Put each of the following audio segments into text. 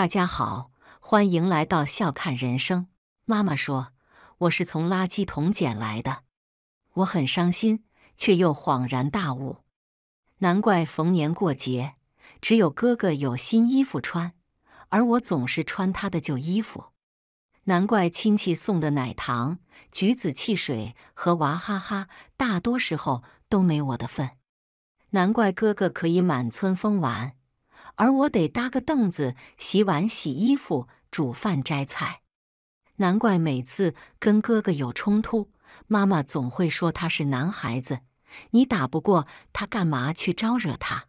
大家好，欢迎来到笑看人生。妈妈说我是从垃圾桶捡来的，我很伤心，却又恍然大悟。难怪逢年过节只有哥哥有新衣服穿，而我总是穿他的旧衣服。难怪亲戚送的奶糖、橘子汽水和娃哈哈大多时候都没我的份。难怪哥哥可以满村疯玩。而我得搭个凳子洗碗、洗衣服、煮饭、摘菜，难怪每次跟哥哥有冲突，妈妈总会说他是男孩子，你打不过他，干嘛去招惹他？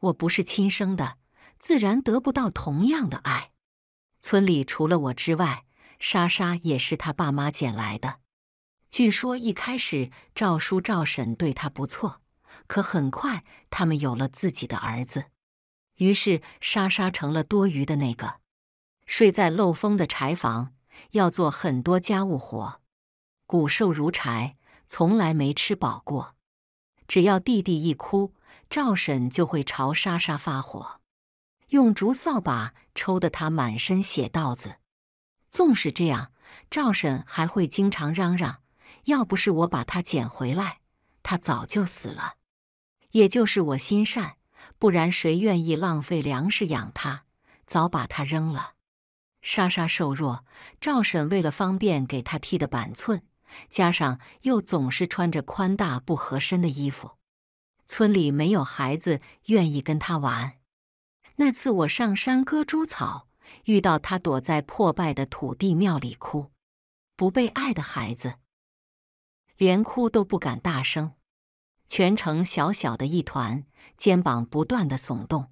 我不是亲生的，自然得不到同样的爱。村里除了我之外，莎莎也是他爸妈捡来的。据说一开始赵叔、赵婶对他不错，可很快他们有了自己的儿子。于是，莎莎成了多余的那个，睡在漏风的柴房，要做很多家务活，骨瘦如柴，从来没吃饱过。只要弟弟一哭，赵婶就会朝莎莎发火，用竹扫把抽得他满身血道子。纵使这样，赵婶还会经常嚷嚷：“要不是我把他捡回来，他早就死了。”也就是我心善。不然谁愿意浪费粮食养他？早把他扔了。莎莎瘦弱，赵婶为了方便给他剃的板寸，加上又总是穿着宽大不合身的衣服，村里没有孩子愿意跟他玩。那次我上山割猪草，遇到他躲在破败的土地庙里哭。不被爱的孩子，连哭都不敢大声。全程小小的一团，肩膀不断的耸动。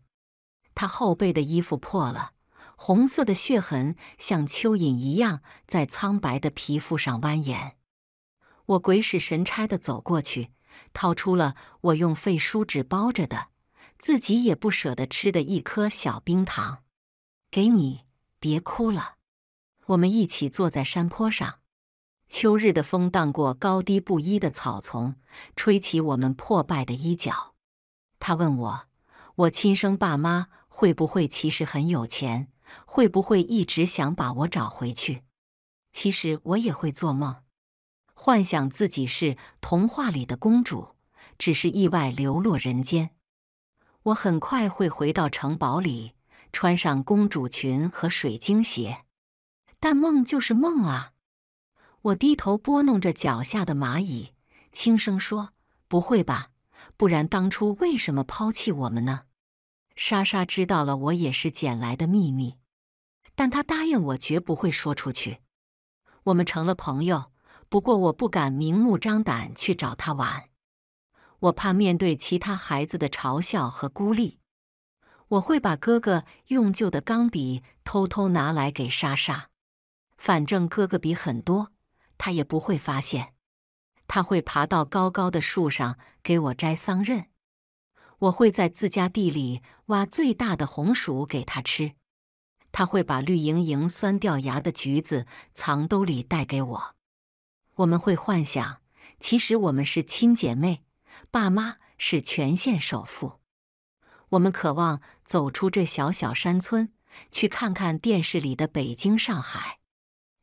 他后背的衣服破了，红色的血痕像蚯蚓一样在苍白的皮肤上蜿蜒。我鬼使神差的走过去，掏出了我用废书纸包着的、自己也不舍得吃的一颗小冰糖，给你，别哭了。我们一起坐在山坡上。秋日的风荡过高低不一的草丛，吹起我们破败的衣角。他问我：“我亲生爸妈会不会其实很有钱？会不会一直想把我找回去？”其实我也会做梦，幻想自己是童话里的公主，只是意外流落人间。我很快会回到城堡里，穿上公主裙和水晶鞋。但梦就是梦啊。我低头拨弄着脚下的蚂蚁，轻声说：“不会吧？不然当初为什么抛弃我们呢？”莎莎知道了我也是捡来的秘密，但她答应我绝不会说出去。我们成了朋友，不过我不敢明目张胆去找她玩，我怕面对其他孩子的嘲笑和孤立。我会把哥哥用旧的钢笔偷偷拿来给莎莎，反正哥哥笔很多。他也不会发现，他会爬到高高的树上给我摘桑葚，我会在自家地里挖最大的红薯给他吃，他会把绿莹莹、酸掉牙的橘子藏兜里带给我。我们会幻想，其实我们是亲姐妹，爸妈是全县首富。我们渴望走出这小小山村，去看看电视里的北京、上海。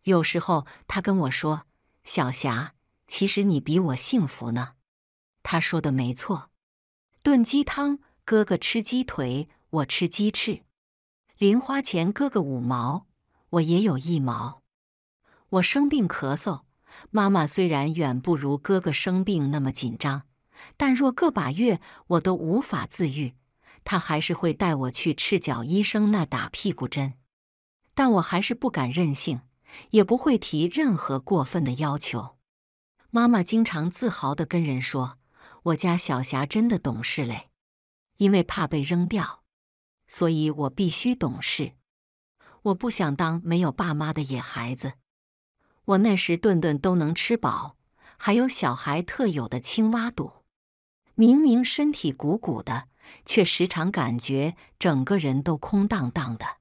有时候他跟我说：“小霞，其实你比我幸福呢。”他说的没错。炖鸡汤，哥哥吃鸡腿，我吃鸡翅；零花钱，哥哥五毛，我也有一毛。我生病咳嗽，妈妈虽然远不如哥哥生病那么紧张，但若个把月我都无法自愈，她还是会带我去赤脚医生那打屁股针。但我还是不敢任性。也不会提任何过分的要求。妈妈经常自豪的跟人说：“我家小霞真的懂事嘞。”因为怕被扔掉，所以我必须懂事。我不想当没有爸妈的野孩子。我那时顿顿都能吃饱，还有小孩特有的青蛙肚。明明身体鼓鼓的，却时常感觉整个人都空荡荡的。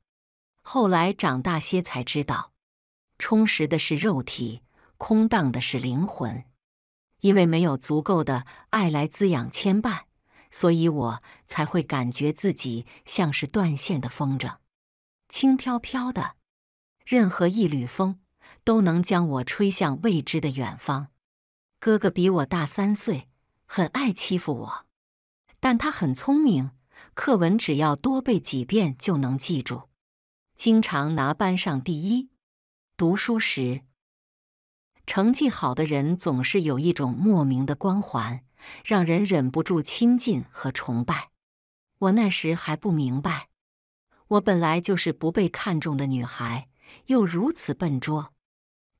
后来长大些才知道。充实的是肉体，空荡的是灵魂。因为没有足够的爱来滋养牵绊，所以我才会感觉自己像是断线的风筝，轻飘飘的。任何一缕风都能将我吹向未知的远方。哥哥比我大三岁，很爱欺负我，但他很聪明，课文只要多背几遍就能记住，经常拿班上第一。读书时，成绩好的人总是有一种莫名的光环，让人忍不住亲近和崇拜。我那时还不明白，我本来就是不被看重的女孩，又如此笨拙。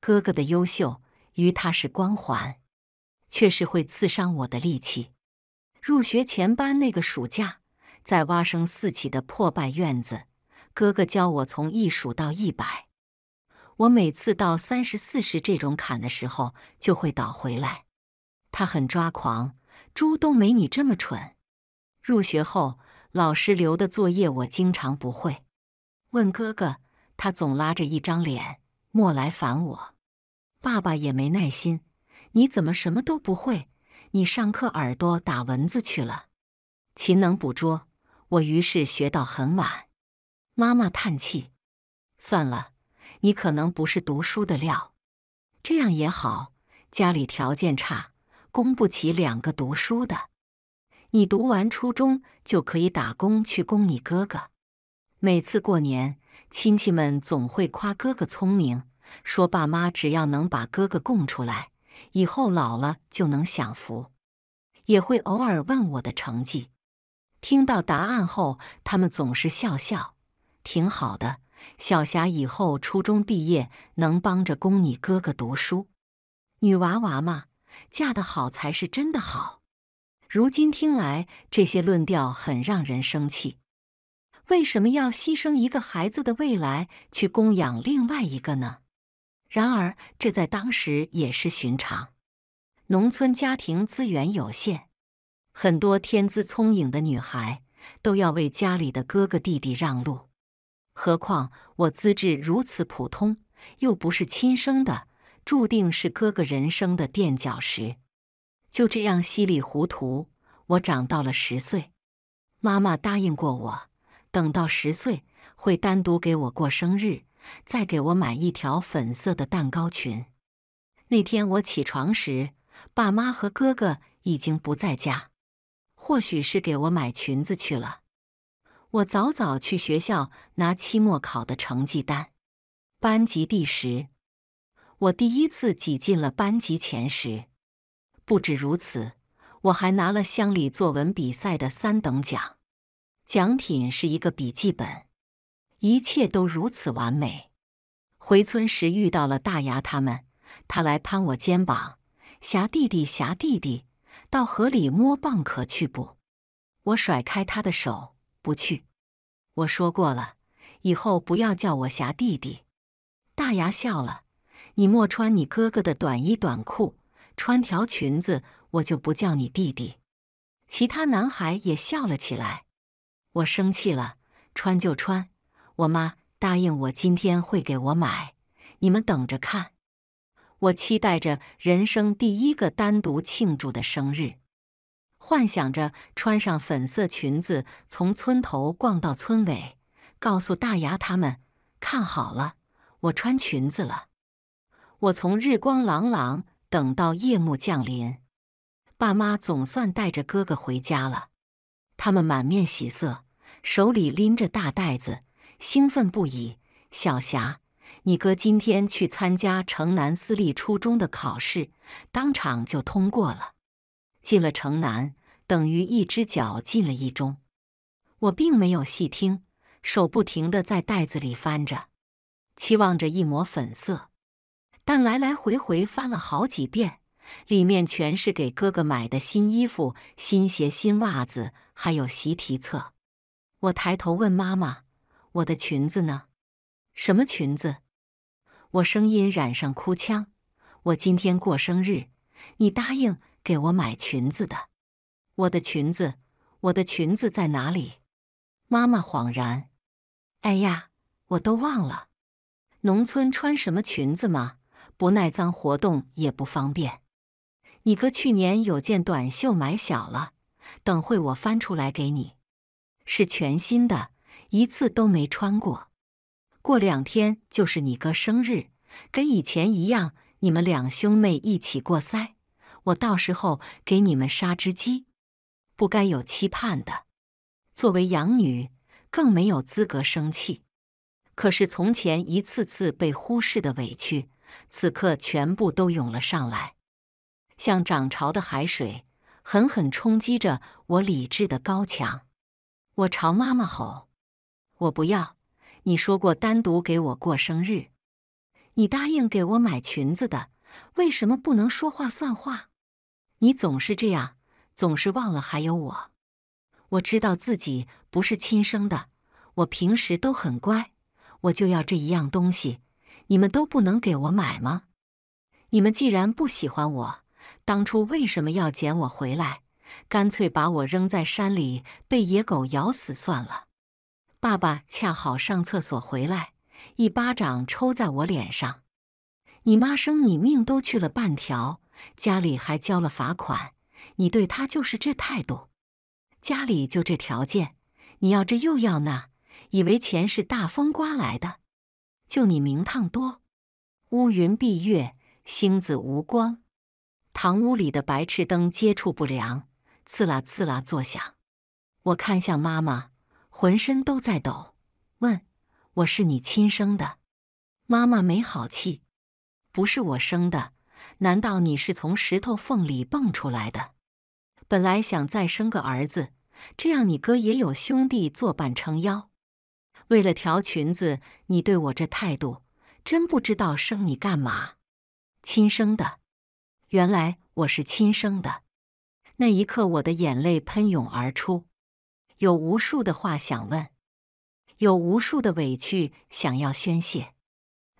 哥哥的优秀于他是光环，却是会刺伤我的利器。入学前班那个暑假，在蛙声四起的破败院子，哥哥教我从一数到一百。我每次到三十四十这种坎的时候就会倒回来，他很抓狂。猪都没你这么蠢。入学后，老师留的作业我经常不会。问哥哥，他总拉着一张脸，莫来烦我。爸爸也没耐心。你怎么什么都不会？你上课耳朵打蚊子去了？勤能捕捉，我于是学到很晚。妈妈叹气，算了。你可能不是读书的料，这样也好。家里条件差，供不起两个读书的。你读完初中就可以打工去供你哥哥。每次过年，亲戚们总会夸哥哥聪明，说爸妈只要能把哥哥供出来，以后老了就能享福。也会偶尔问我的成绩，听到答案后，他们总是笑笑，挺好的。小霞以后初中毕业，能帮着供你哥哥读书。女娃娃嘛，嫁得好才是真的好。如今听来，这些论调很让人生气。为什么要牺牲一个孩子的未来去供养另外一个呢？然而，这在当时也是寻常。农村家庭资源有限，很多天资聪颖的女孩都要为家里的哥哥弟弟让路。何况我资质如此普通，又不是亲生的，注定是哥哥人生的垫脚石。就这样稀里糊涂，我长到了十岁。妈妈答应过我，等到十岁会单独给我过生日，再给我买一条粉色的蛋糕裙。那天我起床时，爸妈和哥哥已经不在家，或许是给我买裙子去了。我早早去学校拿期末考的成绩单，班级第十。我第一次挤进了班级前十。不止如此，我还拿了乡里作文比赛的三等奖，奖品是一个笔记本。一切都如此完美。回村时遇到了大牙他们，他来攀我肩膀，霞弟弟，霞弟弟，到河里摸蚌壳去不？我甩开他的手。不去，我说过了，以后不要叫我霞弟弟。大牙笑了，你莫穿你哥哥的短衣短裤，穿条裙子，我就不叫你弟弟。其他男孩也笑了起来。我生气了，穿就穿，我妈答应我今天会给我买，你们等着看。我期待着人生第一个单独庆祝的生日。幻想着穿上粉色裙子，从村头逛到村尾，告诉大牙他们：“看好了，我穿裙子了。”我从日光朗朗等到夜幕降临，爸妈总算带着哥哥回家了。他们满面喜色，手里拎着大袋子，兴奋不已。小霞，你哥今天去参加城南私立初中的考试，当场就通过了。进了城南，等于一只脚进了一中。我并没有细听，手不停地在袋子里翻着，期望着一抹粉色。但来来回回翻了好几遍，里面全是给哥哥买的新衣服、新鞋、新袜子，还有习题册。我抬头问妈妈：“我的裙子呢？什么裙子？”我声音染上哭腔：“我今天过生日，你答应。”给我买裙子的，我的裙子，我的裙子在哪里？妈妈恍然，哎呀，我都忘了。农村穿什么裙子嘛？不耐脏，活动也不方便。你哥去年有件短袖买小了，等会我翻出来给你，是全新的，一次都没穿过。过两天就是你哥生日，跟以前一样，你们两兄妹一起过噻。我到时候给你们杀只鸡，不该有期盼的。作为养女，更没有资格生气。可是从前一次次被忽视的委屈，此刻全部都涌了上来，像涨潮的海水，狠狠冲击着我理智的高墙。我朝妈妈吼：“我不要！你说过单独给我过生日，你答应给我买裙子的，为什么不能说话算话？”你总是这样，总是忘了还有我。我知道自己不是亲生的，我平时都很乖，我就要这一样东西，你们都不能给我买吗？你们既然不喜欢我，当初为什么要捡我回来？干脆把我扔在山里，被野狗咬死算了。爸爸恰好上厕所回来，一巴掌抽在我脸上。你妈生你命都去了半条。家里还交了罚款，你对他就是这态度？家里就这条件，你要这又要那，以为钱是大风刮来的？就你名堂多，乌云蔽月，星子无光。堂屋里的白炽灯接触不良，刺啦刺啦作响。我看向妈妈，浑身都在抖，问：“我是你亲生的？”妈妈没好气：“不是我生的。”难道你是从石头缝里蹦出来的？本来想再生个儿子，这样你哥也有兄弟作伴撑腰。为了条裙子，你对我这态度，真不知道生你干嘛。亲生的，原来我是亲生的。那一刻，我的眼泪喷涌而出，有无数的话想问，有无数的委屈想要宣泄，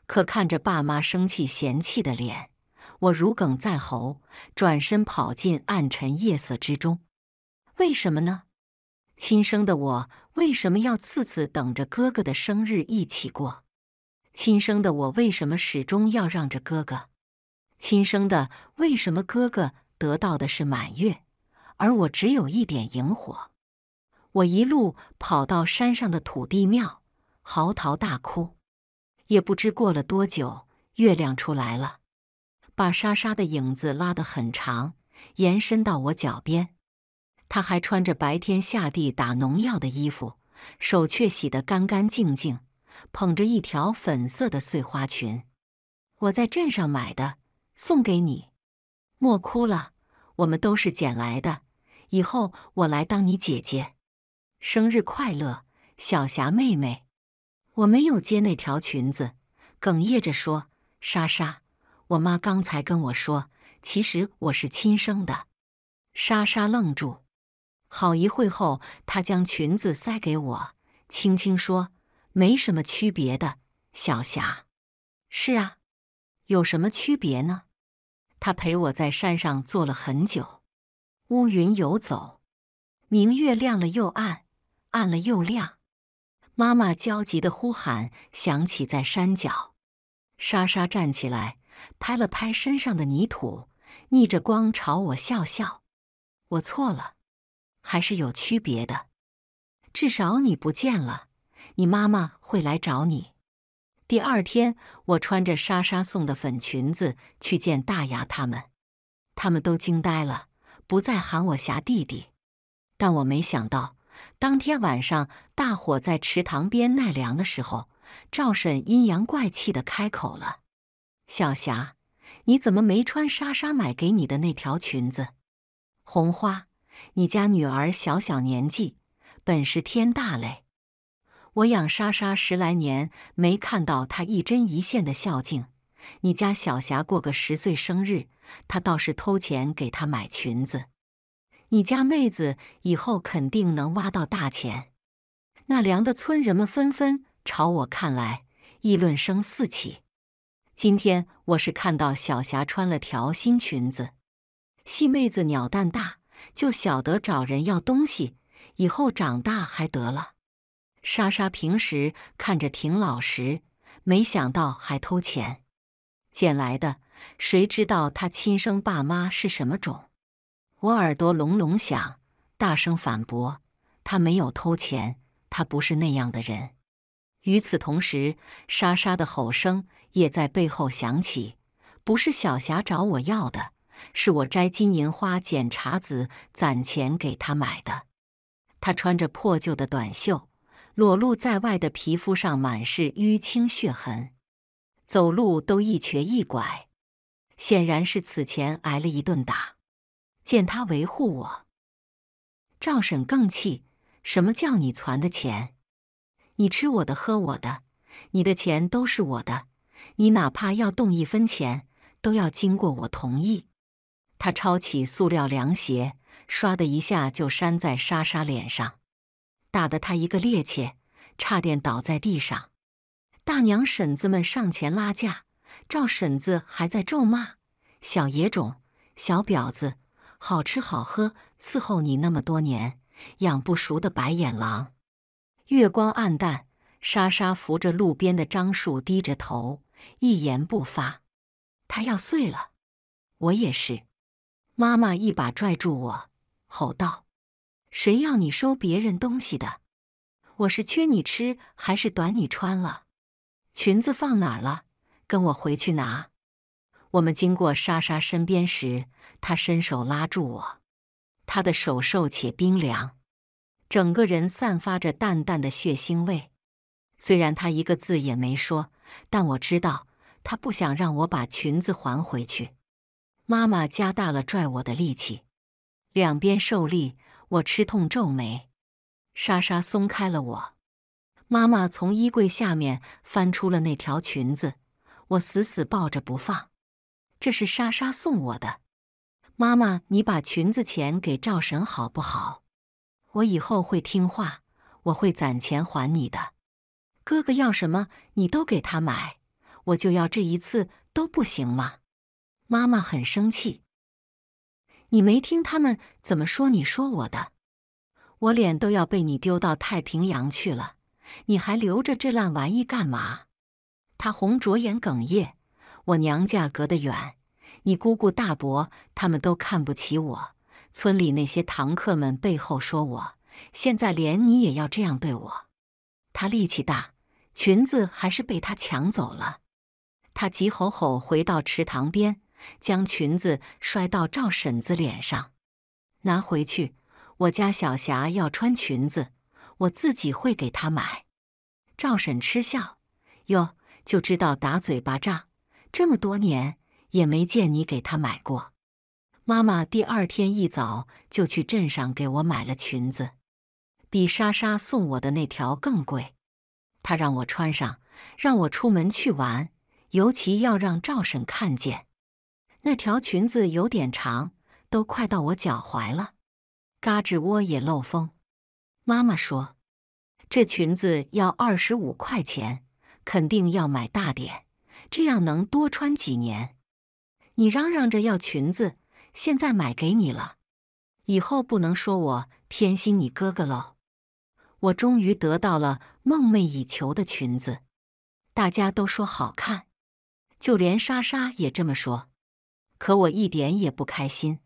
可看着爸妈生气嫌弃的脸。我如鲠在喉，转身跑进暗沉夜色之中。为什么呢？亲生的我为什么要次次等着哥哥的生日一起过？亲生的我为什么始终要让着哥哥？亲生的为什么哥哥得到的是满月，而我只有一点萤火？我一路跑到山上的土地庙，嚎啕大哭。也不知过了多久，月亮出来了。把莎莎的影子拉得很长，延伸到我脚边。她还穿着白天下地打农药的衣服，手却洗得干干净净，捧着一条粉色的碎花裙。我在镇上买的，送给你。莫哭了，我们都是捡来的。以后我来当你姐姐。生日快乐，小霞妹妹。我没有接那条裙子，哽咽着说：“莎莎。”我妈刚才跟我说，其实我是亲生的。莎莎愣住，好一会后，她将裙子塞给我，轻轻说：“没什么区别的，小霞。”“是啊，有什么区别呢？”她陪我在山上坐了很久，乌云游走，明月亮了又暗，暗了又亮。妈妈焦急的呼喊响起在山脚，莎莎站起来。拍了拍身上的泥土，逆着光朝我笑笑。我错了，还是有区别的。至少你不见了，你妈妈会来找你。第二天，我穿着莎莎送的粉裙子去见大牙他们，他们都惊呆了，不再喊我霞弟弟。但我没想到，当天晚上大伙在池塘边纳凉的时候，赵婶阴阳怪气的开口了。小霞，你怎么没穿莎莎买给你的那条裙子？红花，你家女儿小小年纪，本是天大嘞。我养莎莎十来年，没看到她一针一线的孝敬。你家小霞过个十岁生日，她倒是偷钱给她买裙子。你家妹子以后肯定能挖到大钱。那凉的村人们纷纷朝我看来，议论声四起。今天我是看到小霞穿了条新裙子，细妹子鸟蛋大，就晓得找人要东西，以后长大还得了？莎莎平时看着挺老实，没想到还偷钱，捡来的，谁知道她亲生爸妈是什么种？我耳朵隆隆响，大声反驳：她没有偷钱，她不是那样的人。与此同时，莎莎的吼声。也在背后想起，不是小霞找我要的，是我摘金银花、捡茶籽攒钱给她买的。她穿着破旧的短袖，裸露在外的皮肤上满是淤青血痕，走路都一瘸一拐，显然是此前挨了一顿打。见他维护我，赵婶更气：“什么叫你攒的钱？你吃我的，喝我的，你的钱都是我的。”你哪怕要动一分钱，都要经过我同意。他抄起塑料凉鞋，唰的一下就扇在莎莎脸上，打得她一个趔趄，差点倒在地上。大娘、婶子们上前拉架，赵婶子还在咒骂：“小野种，小婊子，好吃好喝伺候你那么多年，养不熟的白眼狼。”月光暗淡，莎莎扶着路边的樟树，低着头。一言不发，他要碎了，我也是。妈妈一把拽住我，吼道：“谁要你收别人东西的？我是缺你吃还是短你穿了？裙子放哪儿了？跟我回去拿。”我们经过莎莎身边时，她伸手拉住我，她的手瘦且冰凉，整个人散发着淡淡的血腥味。虽然她一个字也没说。但我知道，他不想让我把裙子还回去。妈妈加大了拽我的力气，两边受力，我吃痛皱眉。莎莎松开了我，妈妈从衣柜下面翻出了那条裙子，我死死抱着不放。这是莎莎送我的。妈妈，你把裙子钱给赵婶好不好？我以后会听话，我会攒钱还你的。哥哥要什么，你都给他买，我就要这一次都不行吗？妈妈很生气。你没听他们怎么说？你说我的，我脸都要被你丢到太平洋去了，你还留着这烂玩意干嘛？他红着眼哽咽。我娘家隔得远，你姑姑大伯他们都看不起我，村里那些堂客们背后说我，现在连你也要这样对我。他力气大。裙子还是被他抢走了，他急吼吼回到池塘边，将裙子摔到赵婶子脸上，拿回去。我家小霞要穿裙子，我自己会给她买。赵婶嗤笑：“哟，就知道打嘴巴仗，这么多年也没见你给她买过。”妈妈第二天一早就去镇上给我买了裙子，比莎莎送我的那条更贵。他让我穿上，让我出门去玩，尤其要让赵婶看见。那条裙子有点长，都快到我脚踝了，嘎吱窝也漏风。妈妈说：“这裙子要二十五块钱，肯定要买大点，这样能多穿几年。”你嚷嚷着要裙子，现在买给你了，以后不能说我偏心你哥哥喽。我终于得到了。梦寐以求的裙子，大家都说好看，就连莎莎也这么说。可我一点也不开心。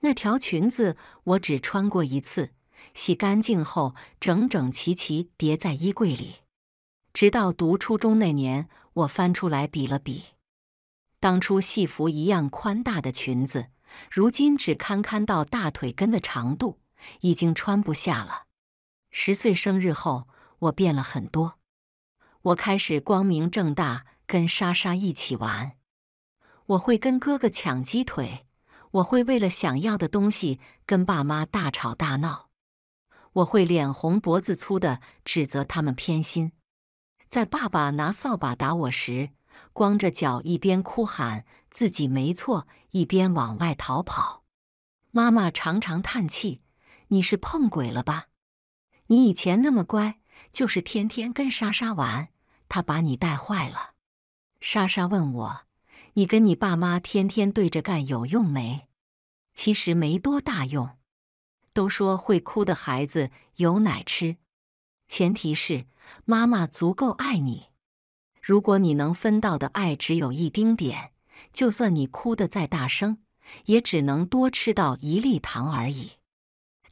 那条裙子我只穿过一次，洗干净后整整齐齐叠在衣柜里，直到读初中那年，我翻出来比了比。当初戏服一样宽大的裙子，如今只堪堪到大腿根的长度，已经穿不下了。十岁生日后。我变了很多，我开始光明正大跟莎莎一起玩，我会跟哥哥抢鸡腿，我会为了想要的东西跟爸妈大吵大闹，我会脸红脖子粗的指责他们偏心，在爸爸拿扫把打我时，光着脚一边哭喊自己没错，一边往外逃跑。妈妈常常叹气：“你是碰鬼了吧？你以前那么乖。”就是天天跟莎莎玩，她把你带坏了。莎莎问我：“你跟你爸妈天天对着干有用没？”其实没多大用。都说会哭的孩子有奶吃，前提是妈妈足够爱你。如果你能分到的爱只有一丁点，就算你哭得再大声，也只能多吃到一粒糖而已。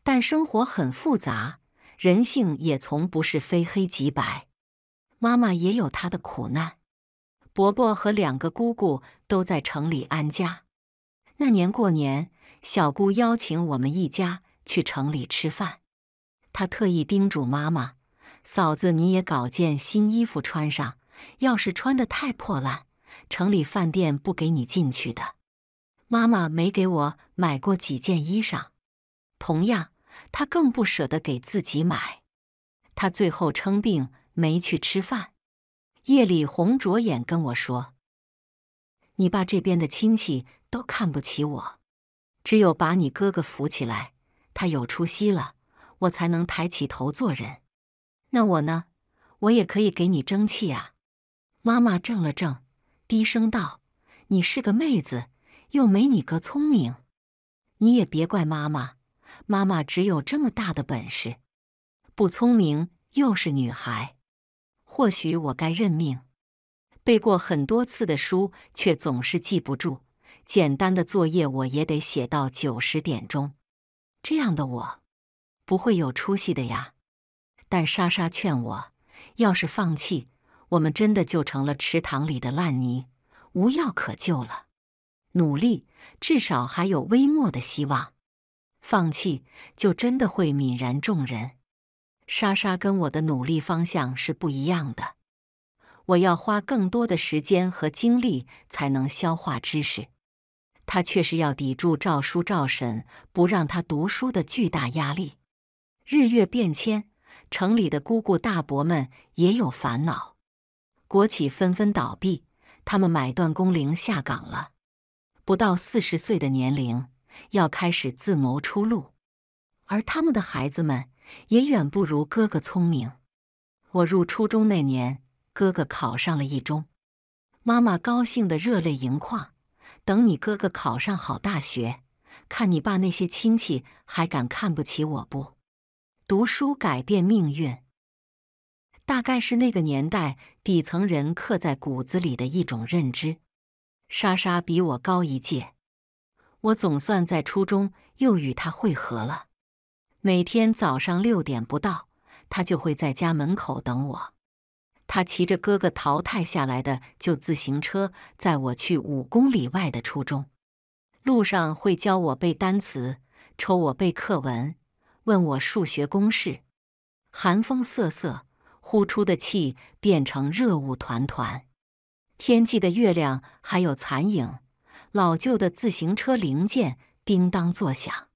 但生活很复杂。人性也从不是非黑即白，妈妈也有她的苦难。伯伯和两个姑姑都在城里安家。那年过年，小姑邀请我们一家去城里吃饭。她特意叮嘱妈妈：“嫂子，你也搞件新衣服穿上，要是穿的太破烂，城里饭店不给你进去的。”妈妈没给我买过几件衣裳，同样。他更不舍得给自己买，他最后称病没去吃饭。夜里红着眼跟我说：“你爸这边的亲戚都看不起我，只有把你哥哥扶起来，他有出息了，我才能抬起头做人。那我呢？我也可以给你争气啊。”妈妈怔了怔，低声道：“你是个妹子，又没你哥聪明，你也别怪妈妈。”妈妈只有这么大的本事，不聪明又是女孩，或许我该认命。背过很多次的书却总是记不住，简单的作业我也得写到九十点钟。这样的我不会有出息的呀。但莎莎劝我，要是放弃，我们真的就成了池塘里的烂泥，无药可救了。努力，至少还有微末的希望。放弃就真的会泯然众人。莎莎跟我的努力方向是不一样的，我要花更多的时间和精力才能消化知识，她却是要抵住赵叔赵婶不让他读书的巨大压力。日月变迁，城里的姑姑大伯们也有烦恼，国企纷纷倒闭，他们买断工龄下岗了，不到四十岁的年龄。要开始自谋出路，而他们的孩子们也远不如哥哥聪明。我入初中那年，哥哥考上了一中，妈妈高兴得热泪盈眶。等你哥哥考上好大学，看你爸那些亲戚还敢看不起我不？读书改变命运，大概是那个年代底层人刻在骨子里的一种认知。莎莎比我高一届。我总算在初中又与他会合了。每天早上六点不到，他就会在家门口等我。他骑着哥哥淘汰下来的旧自行车，载我去五公里外的初中路上会教我背单词，抽我背课文，问我数学公式。寒风瑟瑟，呼出的气变成热雾团团。天际的月亮还有残影。老旧的自行车零件叮当作响，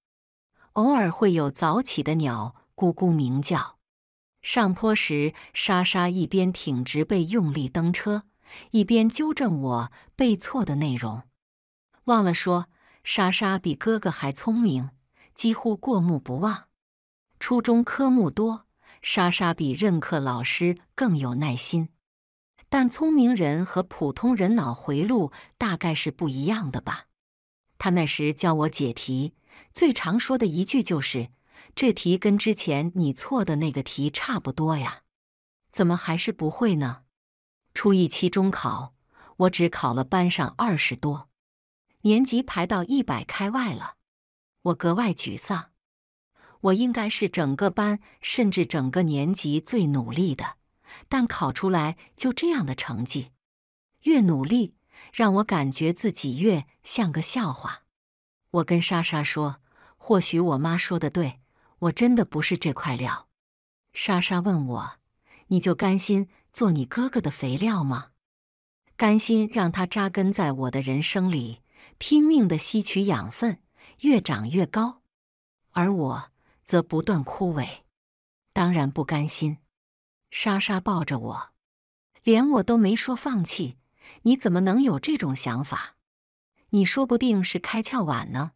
偶尔会有早起的鸟咕咕鸣叫。上坡时，莎莎一边挺直背用力蹬车，一边纠正我背错的内容。忘了说，莎莎比哥哥还聪明，几乎过目不忘。初中科目多，莎莎比任课老师更有耐心。但聪明人和普通人脑回路大概是不一样的吧。他那时教我解题，最常说的一句就是：“这题跟之前你错的那个题差不多呀，怎么还是不会呢？”初一期中考，我只考了班上二十多，年级排到一百开外了，我格外沮丧。我应该是整个班甚至整个年级最努力的。但考出来就这样的成绩，越努力，让我感觉自己越像个笑话。我跟莎莎说：“或许我妈说的对，我真的不是这块料。”莎莎问我：“你就甘心做你哥哥的肥料吗？甘心让他扎根在我的人生里，拼命的吸取养分，越长越高，而我则不断枯萎？”当然不甘心。莎莎抱着我，连我都没说放弃。你怎么能有这种想法？你说不定是开窍晚呢。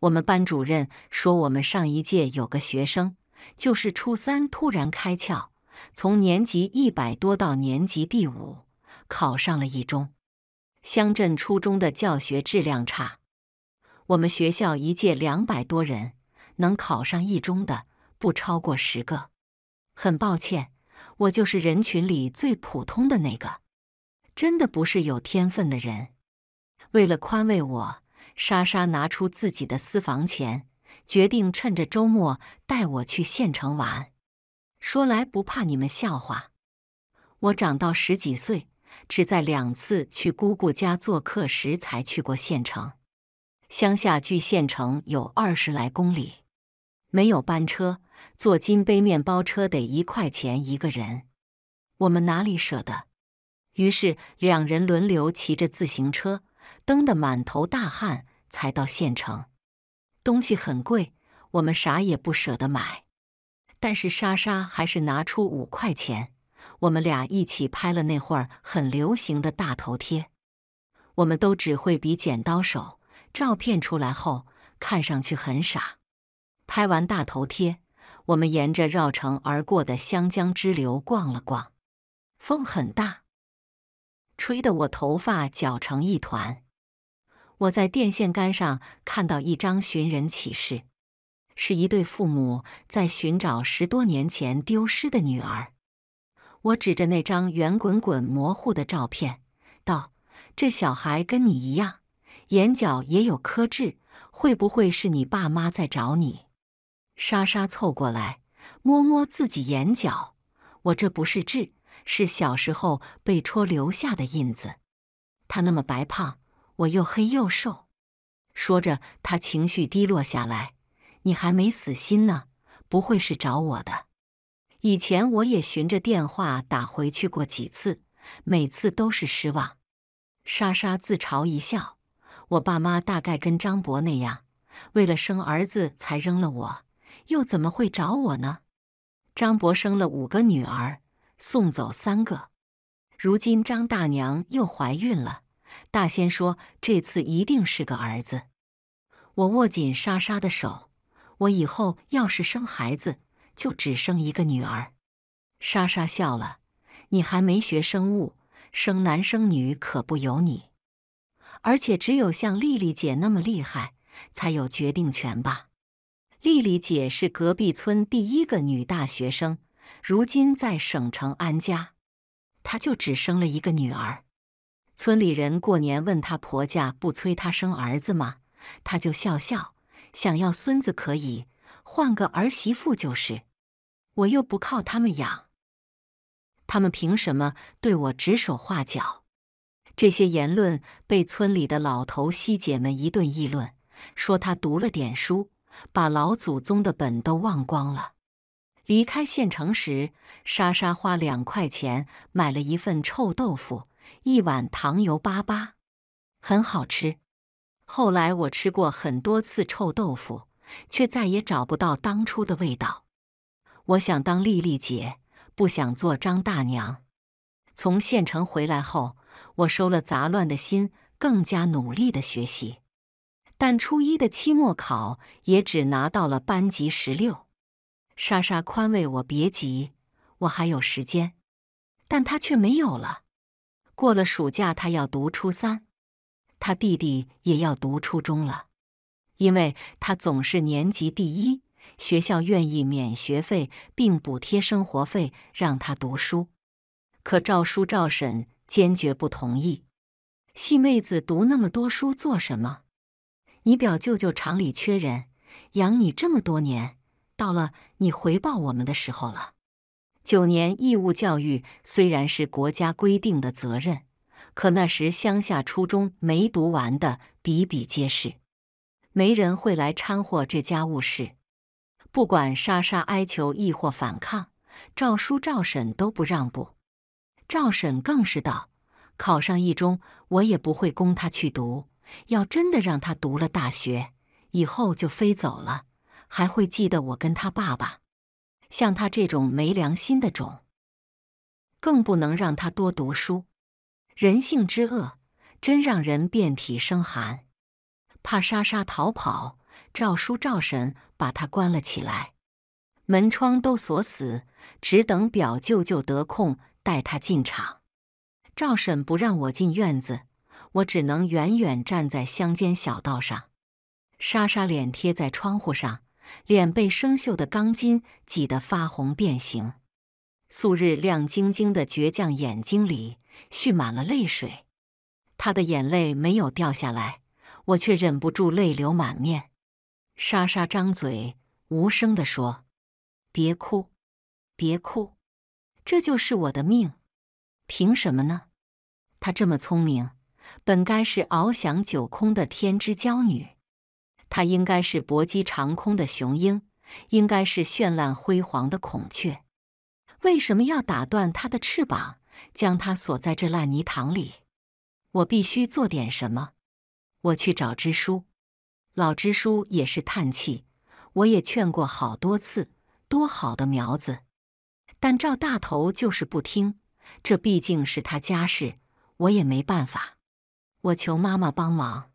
我们班主任说，我们上一届有个学生，就是初三突然开窍，从年级一百多到年级第五，考上了一中。乡镇初中的教学质量差，我们学校一届两百多人，能考上一中的不超过十个。很抱歉。我就是人群里最普通的那个，真的不是有天分的人。为了宽慰我，莎莎拿出自己的私房钱，决定趁着周末带我去县城玩。说来不怕你们笑话，我长到十几岁，只在两次去姑姑家做客时才去过县城。乡下距县城有二十来公里，没有班车。坐金杯面包车得一块钱一个人，我们哪里舍得？于是两人轮流骑着自行车，蹬得满头大汗才到县城。东西很贵，我们啥也不舍得买。但是莎莎还是拿出五块钱，我们俩一起拍了那会儿很流行的大头贴。我们都只会比剪刀手，照片出来后看上去很傻。拍完大头贴。我们沿着绕城而过的湘江支流逛了逛，风很大，吹得我头发绞成一团。我在电线杆上看到一张寻人启事，是一对父母在寻找十多年前丢失的女儿。我指着那张圆滚滚、模糊的照片，道：“这小孩跟你一样，眼角也有颗痣，会不会是你爸妈在找你？”莎莎凑过来，摸摸自己眼角：“我这不是痣，是小时候被戳留下的印子。”他那么白胖，我又黑又瘦。说着，他情绪低落下来：“你还没死心呢？不会是找我的？以前我也循着电话打回去过几次，每次都是失望。”莎莎自嘲一笑：“我爸妈大概跟张博那样，为了生儿子才扔了我。”又怎么会找我呢？张伯生了五个女儿，送走三个，如今张大娘又怀孕了。大仙说这次一定是个儿子。我握紧莎莎的手，我以后要是生孩子，就只生一个女儿。莎莎笑了，你还没学生物，生男生女可不由你，而且只有像丽丽姐那么厉害，才有决定权吧。丽丽姐是隔壁村第一个女大学生，如今在省城安家。她就只生了一个女儿。村里人过年问她婆家不催她生儿子吗？她就笑笑，想要孙子可以，换个儿媳妇就是。我又不靠他们养，他们凭什么对我指手画脚？这些言论被村里的老头、西姐们一顿议论，说她读了点书。把老祖宗的本都忘光了。离开县城时，莎莎花两块钱买了一份臭豆腐，一碗糖油粑粑，很好吃。后来我吃过很多次臭豆腐，却再也找不到当初的味道。我想当丽丽姐，不想做张大娘。从县城回来后，我收了杂乱的心，更加努力的学习。但初一的期末考也只拿到了班级十六。莎莎宽慰我：“别急，我还有时间。”但她却没有了。过了暑假，她要读初三，她弟弟也要读初中了。因为她总是年级第一，学校愿意免学费并补贴生活费让她读书，可赵叔、赵婶坚决不同意。细妹子读那么多书做什么？你表舅舅厂里缺人，养你这么多年，到了你回报我们的时候了。九年义务教育虽然是国家规定的责任，可那时乡下初中没读完的比比皆是，没人会来掺和这家务事。不管莎莎哀求亦或反抗，赵叔赵婶都不让步。赵婶更是道：“考上一中，我也不会供他去读。”要真的让他读了大学以后就飞走了，还会记得我跟他爸爸？像他这种没良心的种，更不能让他多读书。人性之恶，真让人遍体生寒。怕莎莎逃跑，赵叔、赵婶把他关了起来，门窗都锁死，只等表舅舅得空带他进场。赵婶不让我进院子。我只能远远站在乡间小道上，莎莎脸贴在窗户上，脸被生锈的钢筋挤得发红变形，素日亮晶晶的倔强眼睛里蓄满了泪水。她的眼泪没有掉下来，我却忍不住泪流满面。莎莎张嘴无声地说：“别哭，别哭，这就是我的命，凭什么呢？他这么聪明。”本该是翱翔九空的天之娇女，她应该是搏击长空的雄鹰，应该是绚烂辉煌的孔雀。为什么要打断她的翅膀，将她锁在这烂泥塘里？我必须做点什么。我去找支书，老支书也是叹气。我也劝过好多次，多好的苗子，但赵大头就是不听。这毕竟是他家事，我也没办法。我求妈妈帮忙，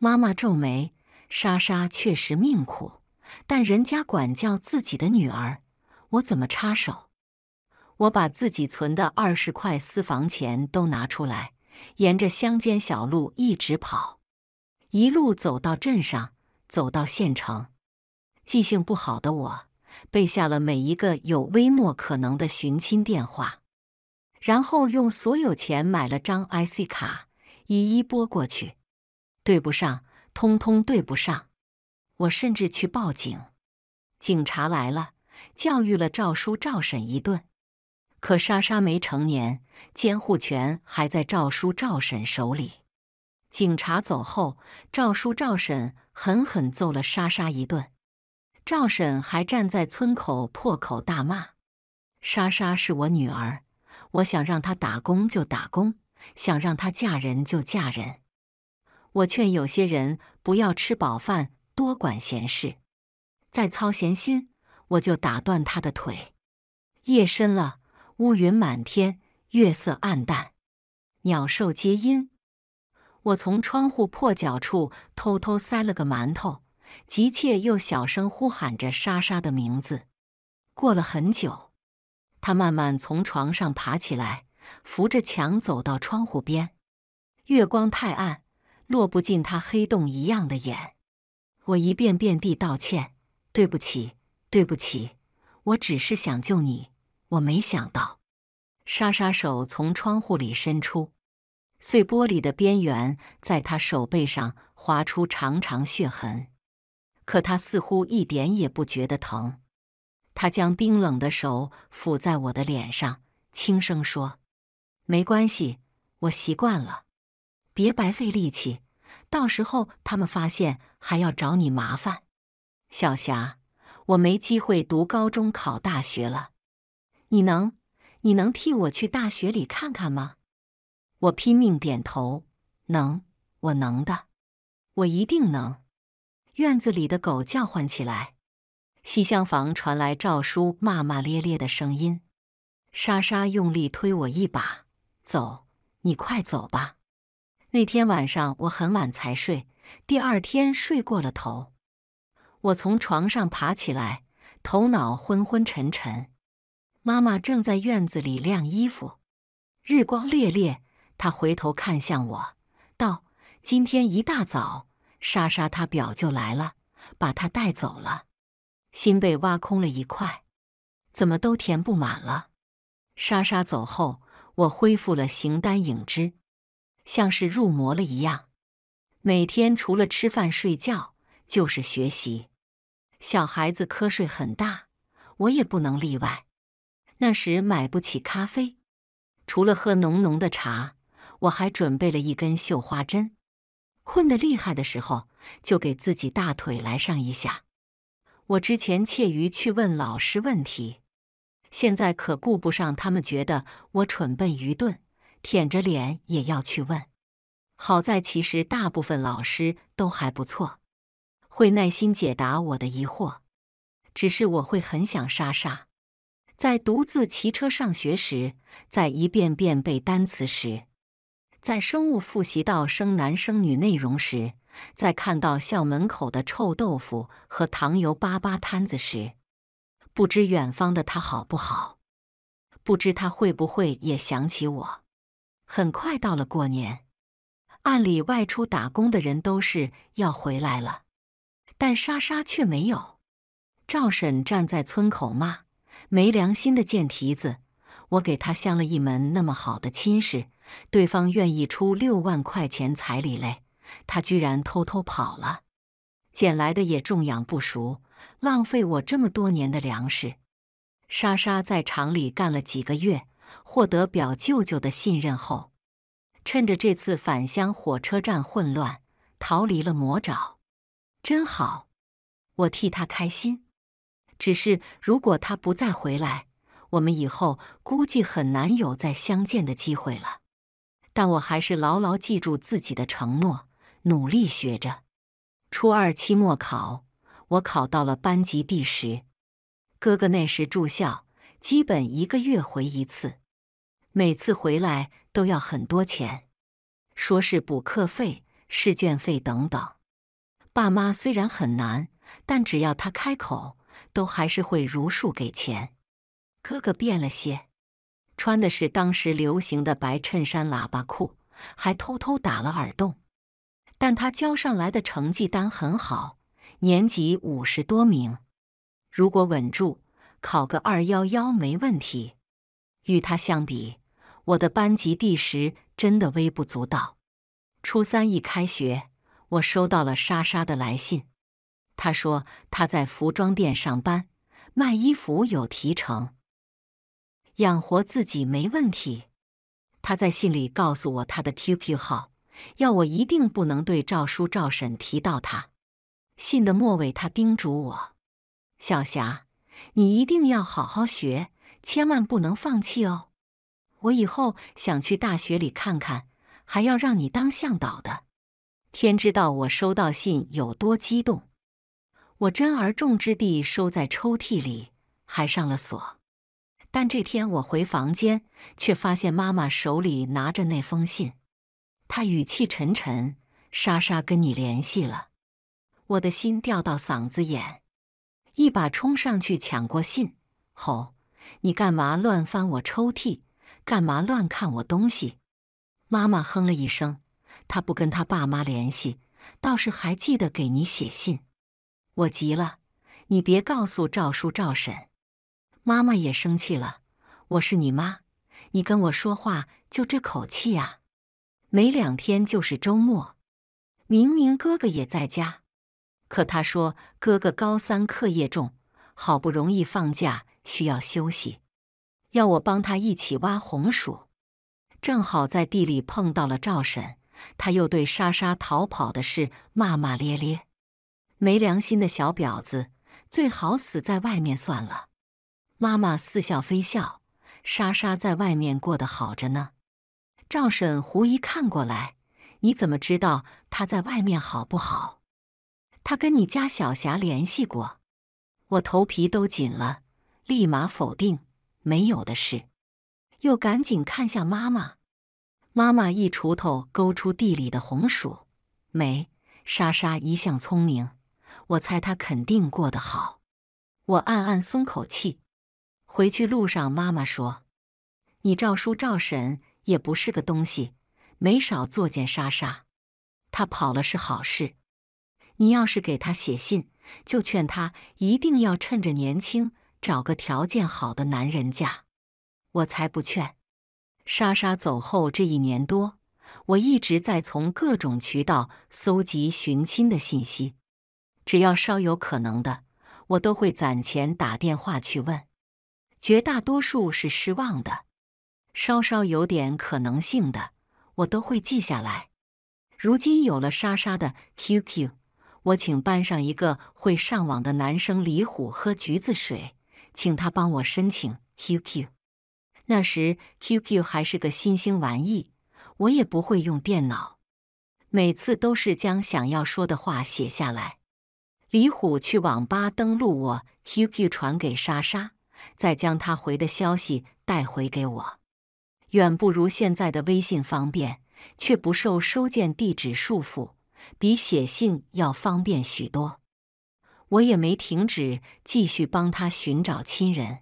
妈妈皱眉：“莎莎确实命苦，但人家管教自己的女儿，我怎么插手？”我把自己存的二十块私房钱都拿出来，沿着乡间小路一直跑，一路走到镇上，走到县城。记性不好的我背下了每一个有微末可能的寻亲电话，然后用所有钱买了张 IC 卡。一一拨过去，对不上，通通对不上。我甚至去报警，警察来了，教育了赵叔、赵婶一顿。可莎莎没成年，监护权还在赵叔、赵婶手里。警察走后，赵叔、赵婶狠狠揍了莎莎一顿。赵婶还站在村口破口大骂：“莎莎是我女儿，我想让她打工就打工。”想让她嫁人就嫁人，我劝有些人不要吃饱饭多管闲事，再操闲心我就打断他的腿。夜深了，乌云满天，月色暗淡，鸟兽皆阴。我从窗户破角处偷偷塞了个馒头，急切又小声呼喊着莎莎的名字。过了很久，她慢慢从床上爬起来。扶着墙走到窗户边，月光太暗，落不进他黑洞一样的眼。我一遍遍地道歉：“对不起，对不起，我只是想救你，我没想到。”沙沙手从窗户里伸出，碎玻璃的边缘在他手背上划出长长血痕，可他似乎一点也不觉得疼。他将冰冷的手抚在我的脸上，轻声说。没关系，我习惯了。别白费力气，到时候他们发现还要找你麻烦。小霞，我没机会读高中考大学了，你能你能替我去大学里看看吗？我拼命点头，能，我能的，我一定能。院子里的狗叫唤起来，西厢房传来赵叔骂骂咧咧的声音。莎莎用力推我一把。走，你快走吧。那天晚上我很晚才睡，第二天睡过了头。我从床上爬起来，头脑昏昏沉沉。妈妈正在院子里晾衣服，日光烈烈。她回头看向我，道：“今天一大早，莎莎她表就来了，把她带走了。心被挖空了一块，怎么都填不满了。莎莎走后。”我恢复了形单影只，像是入魔了一样。每天除了吃饭睡觉，就是学习。小孩子瞌睡很大，我也不能例外。那时买不起咖啡，除了喝浓浓的茶，我还准备了一根绣花针。困得厉害的时候，就给自己大腿来上一下。我之前怯于去问老师问题。现在可顾不上他们，觉得我蠢笨愚钝，舔着脸也要去问。好在其实大部分老师都还不错，会耐心解答我的疑惑。只是我会很想莎莎，在独自骑车上学时，在一遍遍背单词时，在生物复习到生男生女内容时，在看到校门口的臭豆腐和糖油粑粑摊子时。不知远方的他好不好？不知他会不会也想起我？很快到了过年，按理外出打工的人都是要回来了，但莎莎却没有。赵婶站在村口骂：“没良心的贱蹄子！我给他相了一门那么好的亲事，对方愿意出六万块钱彩礼嘞，他居然偷偷跑了，捡来的也种养不熟。”浪费我这么多年的粮食。莎莎在厂里干了几个月，获得表舅舅的信任后，趁着这次返乡火车站混乱，逃离了魔爪。真好，我替他开心。只是如果他不再回来，我们以后估计很难有再相见的机会了。但我还是牢牢记住自己的承诺，努力学着。初二期末考。我考到了班级第十，哥哥那时住校，基本一个月回一次，每次回来都要很多钱，说是补课费、试卷费等等。爸妈虽然很难，但只要他开口，都还是会如数给钱。哥哥变了些，穿的是当时流行的白衬衫、喇叭裤，还偷偷打了耳洞，但他交上来的成绩单很好。年级五十多名，如果稳住，考个二幺幺没问题。与他相比，我的班级第十真的微不足道。初三一开学，我收到了莎莎的来信，她说她在服装店上班，卖衣服有提成，养活自己没问题。她在信里告诉我她的 QQ 号，要我一定不能对赵叔、赵婶提到她。信的末尾，他叮嘱我：“小霞，你一定要好好学，千万不能放弃哦。我以后想去大学里看看，还要让你当向导的。”天知道我收到信有多激动！我珍而重之地收在抽屉里，还上了锁。但这天我回房间，却发现妈妈手里拿着那封信，她语气沉沉：“莎莎跟你联系了。”我的心吊到嗓子眼，一把冲上去抢过信，吼：“你干嘛乱翻我抽屉？干嘛乱看我东西？”妈妈哼了一声，她不跟她爸妈联系，倒是还记得给你写信。我急了：“你别告诉赵叔、赵婶！”妈妈也生气了：“我是你妈，你跟我说话就这口气啊！”没两天就是周末，明明哥哥也在家。可他说，哥哥高三课业重，好不容易放假，需要休息，要我帮他一起挖红薯。正好在地里碰到了赵婶，他又对莎莎逃跑的事骂骂咧咧：“没良心的小婊子，最好死在外面算了。”妈妈似笑非笑：“莎莎在外面过得好着呢。”赵婶狐疑看过来：“你怎么知道她在外面好不好？”他跟你家小霞联系过，我头皮都紧了，立马否定没有的事，又赶紧看向妈妈。妈妈一锄头勾出地里的红薯，没。莎莎一向聪明，我猜她肯定过得好，我暗暗松口气。回去路上，妈妈说：“你赵叔赵婶也不是个东西，没少作践莎莎。她跑了是好事。”你要是给他写信，就劝他一定要趁着年轻找个条件好的男人嫁。我才不劝。莎莎走后这一年多，我一直在从各种渠道搜集寻亲的信息，只要稍有可能的，我都会攒钱打电话去问。绝大多数是失望的，稍稍有点可能性的，我都会记下来。如今有了莎莎的 QQ。我请班上一个会上网的男生李虎喝橘子水，请他帮我申请 QQ。那时 QQ 还是个新兴玩意，我也不会用电脑，每次都是将想要说的话写下来。李虎去网吧登录我 QQ，传给莎莎，再将他回的消息带回给我。远不如现在的微信方便，却不受收件地址束缚。比写信要方便许多，我也没停止继续帮他寻找亲人。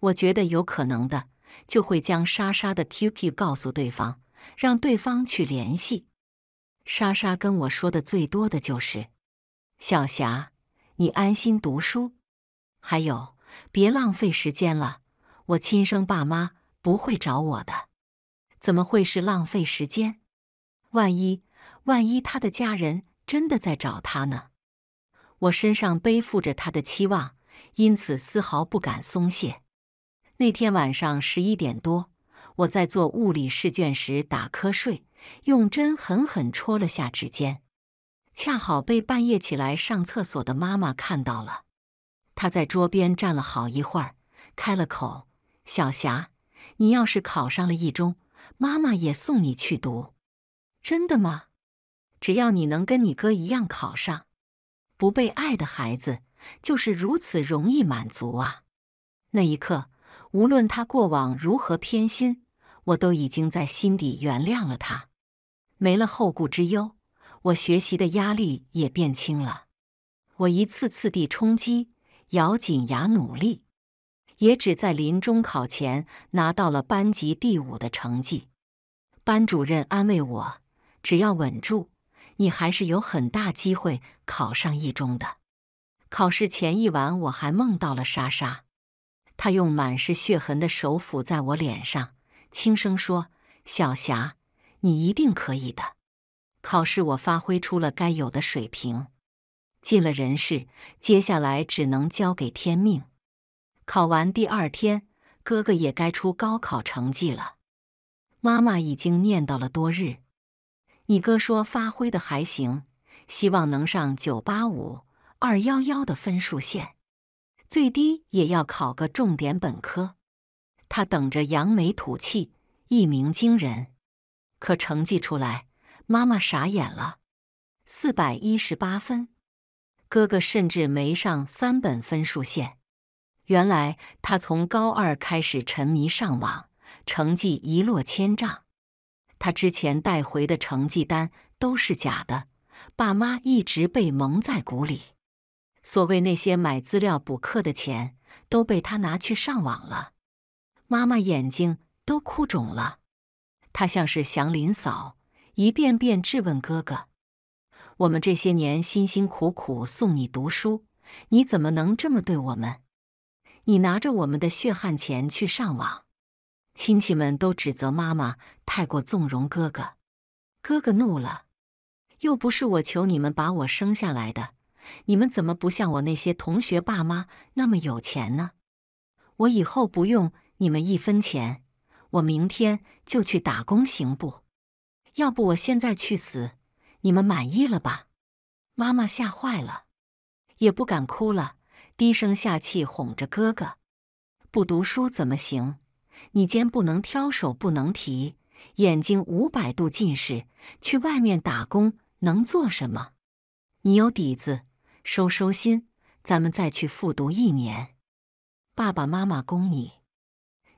我觉得有可能的，就会将莎莎的 QQ 告诉对方，让对方去联系。莎莎跟我说的最多的就是：“小霞，你安心读书，还有别浪费时间了。我亲生爸妈不会找我的，怎么会是浪费时间？万一……”万一他的家人真的在找他呢？我身上背负着他的期望，因此丝毫不敢松懈。那天晚上十一点多，我在做物理试卷时打瞌睡，用针狠狠戳了下指尖，恰好被半夜起来上厕所的妈妈看到了。她在桌边站了好一会儿，开了口：“小霞，你要是考上了一中，妈妈也送你去读。”真的吗？只要你能跟你哥一样考上，不被爱的孩子就是如此容易满足啊！那一刻，无论他过往如何偏心，我都已经在心底原谅了他。没了后顾之忧，我学习的压力也变轻了。我一次次地冲击，咬紧牙努力，也只在临中考前拿到了班级第五的成绩。班主任安慰我：“只要稳住。”你还是有很大机会考上一中的。考试前一晚，我还梦到了莎莎，她用满是血痕的手抚在我脸上，轻声说：“小霞，你一定可以的。”考试我发挥出了该有的水平，进了人事，接下来只能交给天命。考完第二天，哥哥也该出高考成绩了。妈妈已经念叨了多日。你哥说发挥的还行，希望能上九八五、二幺幺的分数线，最低也要考个重点本科。他等着扬眉吐气，一鸣惊人。可成绩出来，妈妈傻眼了：四百一十八分，哥哥甚至没上三本分数线。原来他从高二开始沉迷上网，成绩一落千丈。他之前带回的成绩单都是假的，爸妈一直被蒙在鼓里。所谓那些买资料补课的钱，都被他拿去上网了。妈妈眼睛都哭肿了，他像是祥林嫂，一遍遍质问哥哥：“我们这些年辛辛苦苦送你读书，你怎么能这么对我们？你拿着我们的血汗钱去上网！”亲戚们都指责妈妈太过纵容哥哥，哥哥怒了：“又不是我求你们把我生下来的，你们怎么不像我那些同学爸妈那么有钱呢？我以后不用你们一分钱，我明天就去打工，行不？要不我现在去死，你们满意了吧？”妈妈吓坏了，也不敢哭了，低声下气哄着哥哥：“不读书怎么行？”你肩不能挑，手不能提，眼睛五百度近视，去外面打工能做什么？你有底子，收收心，咱们再去复读一年。爸爸妈妈供你，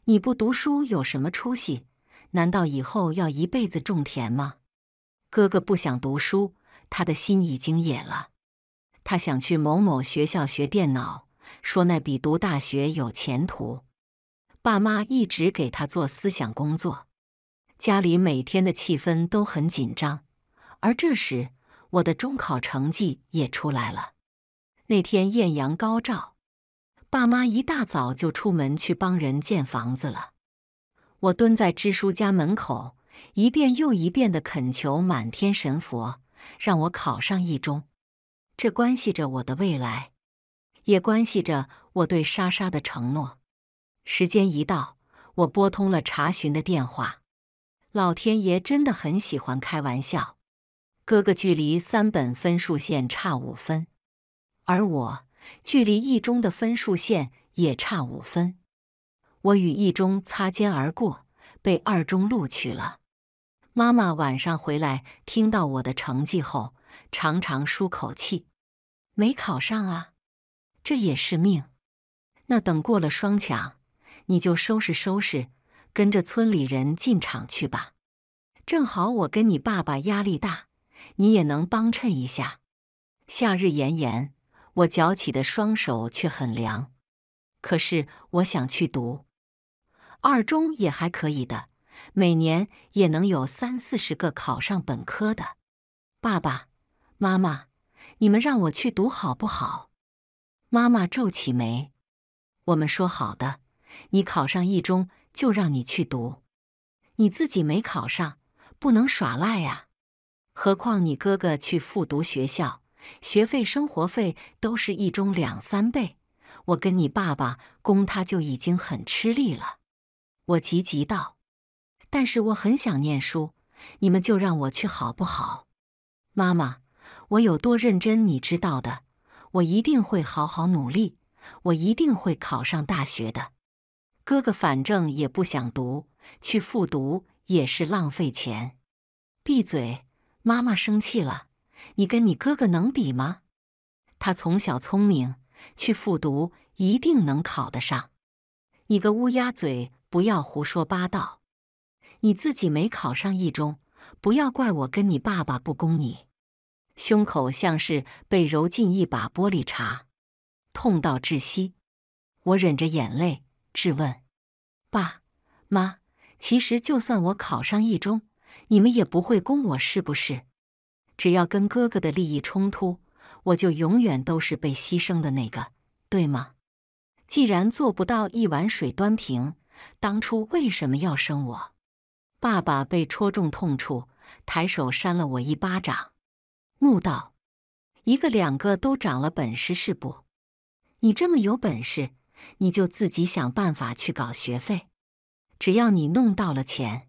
你不读书有什么出息？难道以后要一辈子种田吗？哥哥不想读书，他的心已经野了，他想去某某学校学电脑，说那比读大学有前途。爸妈一直给他做思想工作，家里每天的气氛都很紧张。而这时，我的中考成绩也出来了。那天艳阳高照，爸妈一大早就出门去帮人建房子了。我蹲在支书家门口，一遍又一遍地恳求满天神佛，让我考上一中。这关系着我的未来，也关系着我对莎莎的承诺。时间一到，我拨通了查询的电话。老天爷真的很喜欢开玩笑。哥哥距离三本分数线差五分，而我距离一中的分数线也差五分。我与一中擦肩而过，被二中录取了。妈妈晚上回来听到我的成绩后，长长舒口气：“没考上啊，这也是命。”那等过了双抢。你就收拾收拾，跟着村里人进厂去吧。正好我跟你爸爸压力大，你也能帮衬一下。夏日炎炎，我矫起的双手却很凉。可是我想去读二中，也还可以的，每年也能有三四十个考上本科的。爸爸妈妈，你们让我去读好不好？妈妈皱起眉：“我们说好的。”你考上一中就让你去读，你自己没考上不能耍赖呀。何况你哥哥去复读学校，学费、生活费都是一中两三倍，我跟你爸爸供他就已经很吃力了。我急急道：“但是我很想念书，你们就让我去好不好？”妈妈，我有多认真你知道的，我一定会好好努力，我一定会考上大学的。哥哥反正也不想读，去复读也是浪费钱。闭嘴！妈妈生气了。你跟你哥哥能比吗？他从小聪明，去复读一定能考得上。你个乌鸦嘴，不要胡说八道。你自己没考上一中，不要怪我跟你爸爸不公。你胸口像是被揉进一把玻璃碴，痛到窒息。我忍着眼泪。质问爸妈：“其实就算我考上一中，你们也不会供我，是不是？只要跟哥哥的利益冲突，我就永远都是被牺牲的那个，对吗？既然做不到一碗水端平，当初为什么要生我？”爸爸被戳中痛处，抬手扇了我一巴掌，怒道：“一个两个都长了本事，是不？你这么有本事！”你就自己想办法去搞学费，只要你弄到了钱，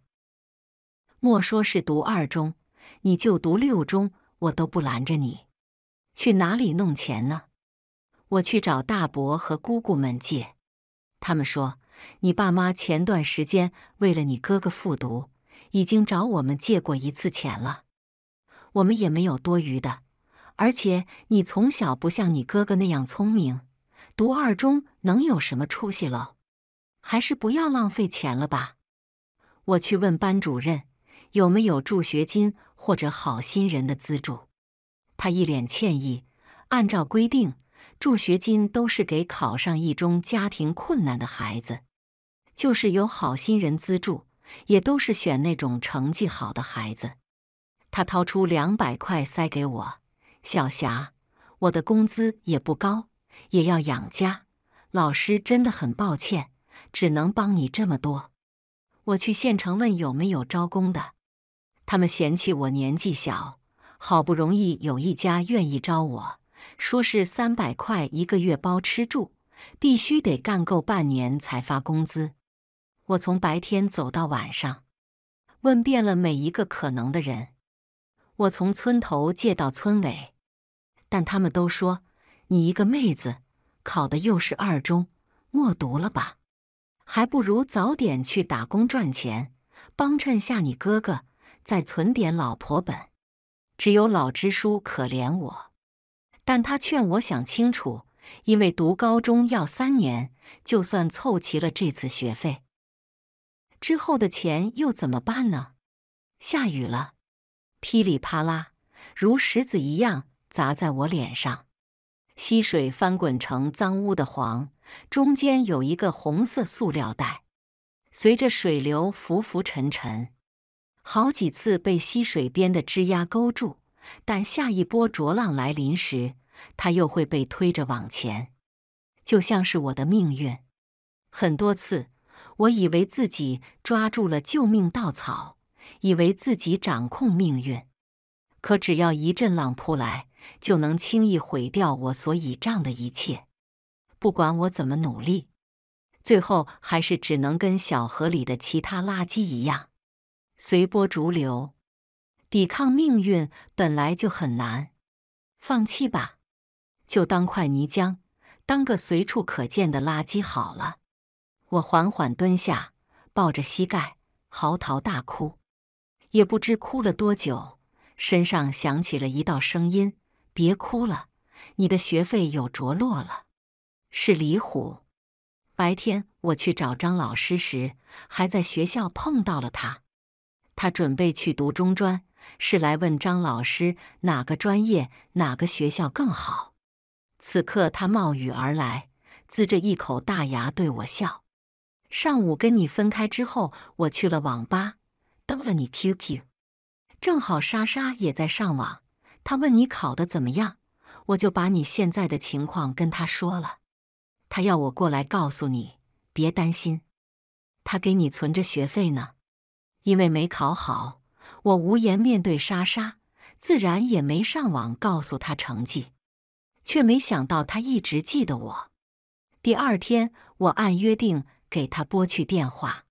莫说是读二中，你就读六中，我都不拦着你。去哪里弄钱呢？我去找大伯和姑姑们借。他们说，你爸妈前段时间为了你哥哥复读，已经找我们借过一次钱了，我们也没有多余的。而且你从小不像你哥哥那样聪明，读二中。能有什么出息了？还是不要浪费钱了吧。我去问班主任有没有助学金或者好心人的资助。他一脸歉意，按照规定，助学金都是给考上一中家庭困难的孩子，就是有好心人资助，也都是选那种成绩好的孩子。他掏出两百块塞给我，小霞，我的工资也不高，也要养家。老师真的很抱歉，只能帮你这么多。我去县城问有没有招工的，他们嫌弃我年纪小。好不容易有一家愿意招我，说是三百块一个月包吃住，必须得干够半年才发工资。我从白天走到晚上，问遍了每一个可能的人。我从村头借到村尾，但他们都说你一个妹子。考的又是二中，莫读了吧？还不如早点去打工赚钱，帮衬下你哥哥，再存点老婆本。只有老支书可怜我，但他劝我想清楚，因为读高中要三年，就算凑齐了这次学费，之后的钱又怎么办呢？下雨了，噼里啪啦，如石子一样砸在我脸上。溪水翻滚成脏污的黄，中间有一个红色塑料袋，随着水流浮浮沉沉，好几次被溪水边的枝桠勾住，但下一波浊浪来临时，它又会被推着往前，就像是我的命运。很多次，我以为自己抓住了救命稻草，以为自己掌控命运，可只要一阵浪扑来。就能轻易毁掉我所倚仗的一切。不管我怎么努力，最后还是只能跟小河里的其他垃圾一样，随波逐流。抵抗命运本来就很难，放弃吧，就当块泥浆，当个随处可见的垃圾好了。我缓缓蹲下，抱着膝盖，嚎啕大哭，也不知哭了多久，身上响起了一道声音。别哭了，你的学费有着落了。是李虎。白天我去找张老师时，还在学校碰到了他。他准备去读中专，是来问张老师哪个专业、哪个学校更好。此刻他冒雨而来，呲着一口大牙对我笑。上午跟你分开之后，我去了网吧，登了你 QQ，正好莎莎也在上网。他问你考的怎么样，我就把你现在的情况跟他说了。他要我过来告诉你，别担心，他给你存着学费呢。因为没考好，我无颜面对莎莎，自然也没上网告诉她成绩。却没想到他一直记得我。第二天，我按约定给他拨去电话：“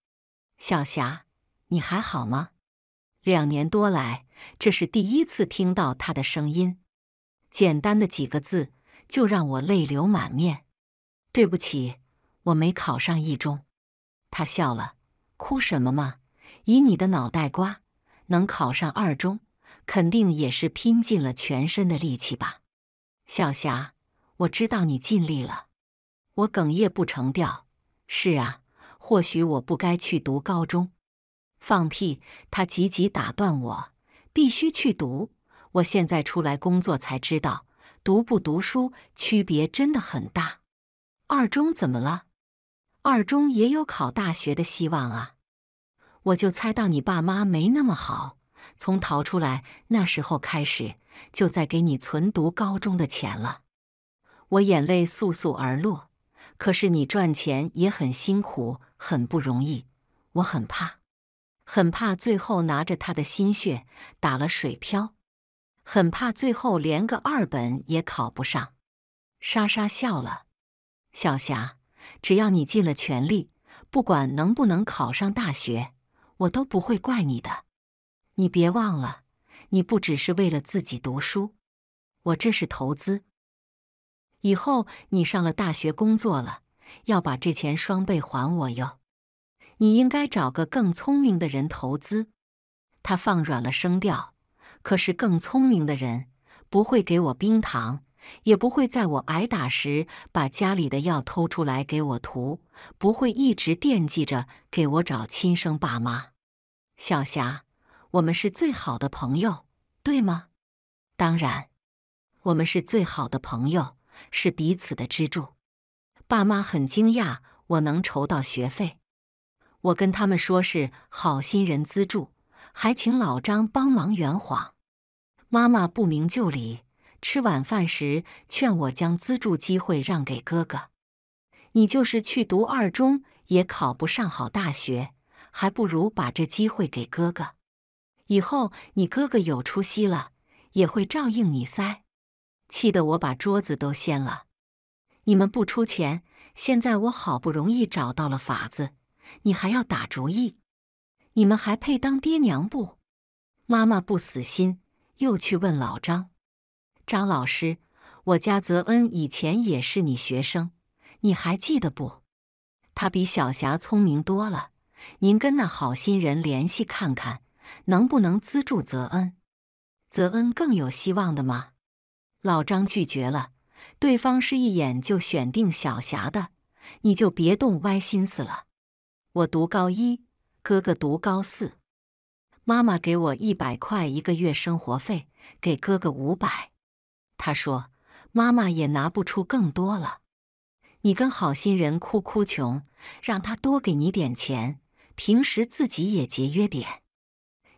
小霞，你还好吗？两年多来……”这是第一次听到他的声音，简单的几个字就让我泪流满面。对不起，我没考上一中。他笑了，哭什么嘛？以你的脑袋瓜，能考上二中，肯定也是拼尽了全身的力气吧，小霞。我知道你尽力了。我哽咽不成调。是啊，或许我不该去读高中。放屁！他急急打断我。必须去读！我现在出来工作才知道，读不读书区别真的很大。二中怎么了？二中也有考大学的希望啊！我就猜到你爸妈没那么好，从逃出来那时候开始，就在给你存读高中的钱了。我眼泪簌簌而落，可是你赚钱也很辛苦，很不容易，我很怕。很怕最后拿着他的心血打了水漂，很怕最后连个二本也考不上。莎莎笑了，小霞，只要你尽了全力，不管能不能考上大学，我都不会怪你的。你别忘了，你不只是为了自己读书，我这是投资。以后你上了大学工作了，要把这钱双倍还我哟。你应该找个更聪明的人投资。他放软了声调。可是更聪明的人不会给我冰糖，也不会在我挨打时把家里的药偷出来给我涂，不会一直惦记着给我找亲生爸妈。小霞，我们是最好的朋友，对吗？当然，我们是最好的朋友，是彼此的支柱。爸妈很惊讶我能筹到学费。我跟他们说是好心人资助，还请老张帮忙圆谎。妈妈不明就里，吃晚饭时劝我将资助机会让给哥哥。你就是去读二中也考不上好大学，还不如把这机会给哥哥。以后你哥哥有出息了，也会照应你塞。气得我把桌子都掀了。你们不出钱，现在我好不容易找到了法子。你还要打主意？你们还配当爹娘不？妈妈不死心，又去问老张：“张老师，我家泽恩以前也是你学生，你还记得不？他比小霞聪明多了。您跟那好心人联系看看，能不能资助泽恩？泽恩更有希望的吗？”老张拒绝了，对方是一眼就选定小霞的，你就别动歪心思了。我读高一，哥哥读高四，妈妈给我一百块一个月生活费，给哥哥五百。他说：“妈妈也拿不出更多了，你跟好心人哭哭穷，让他多给你点钱。平时自己也节约点。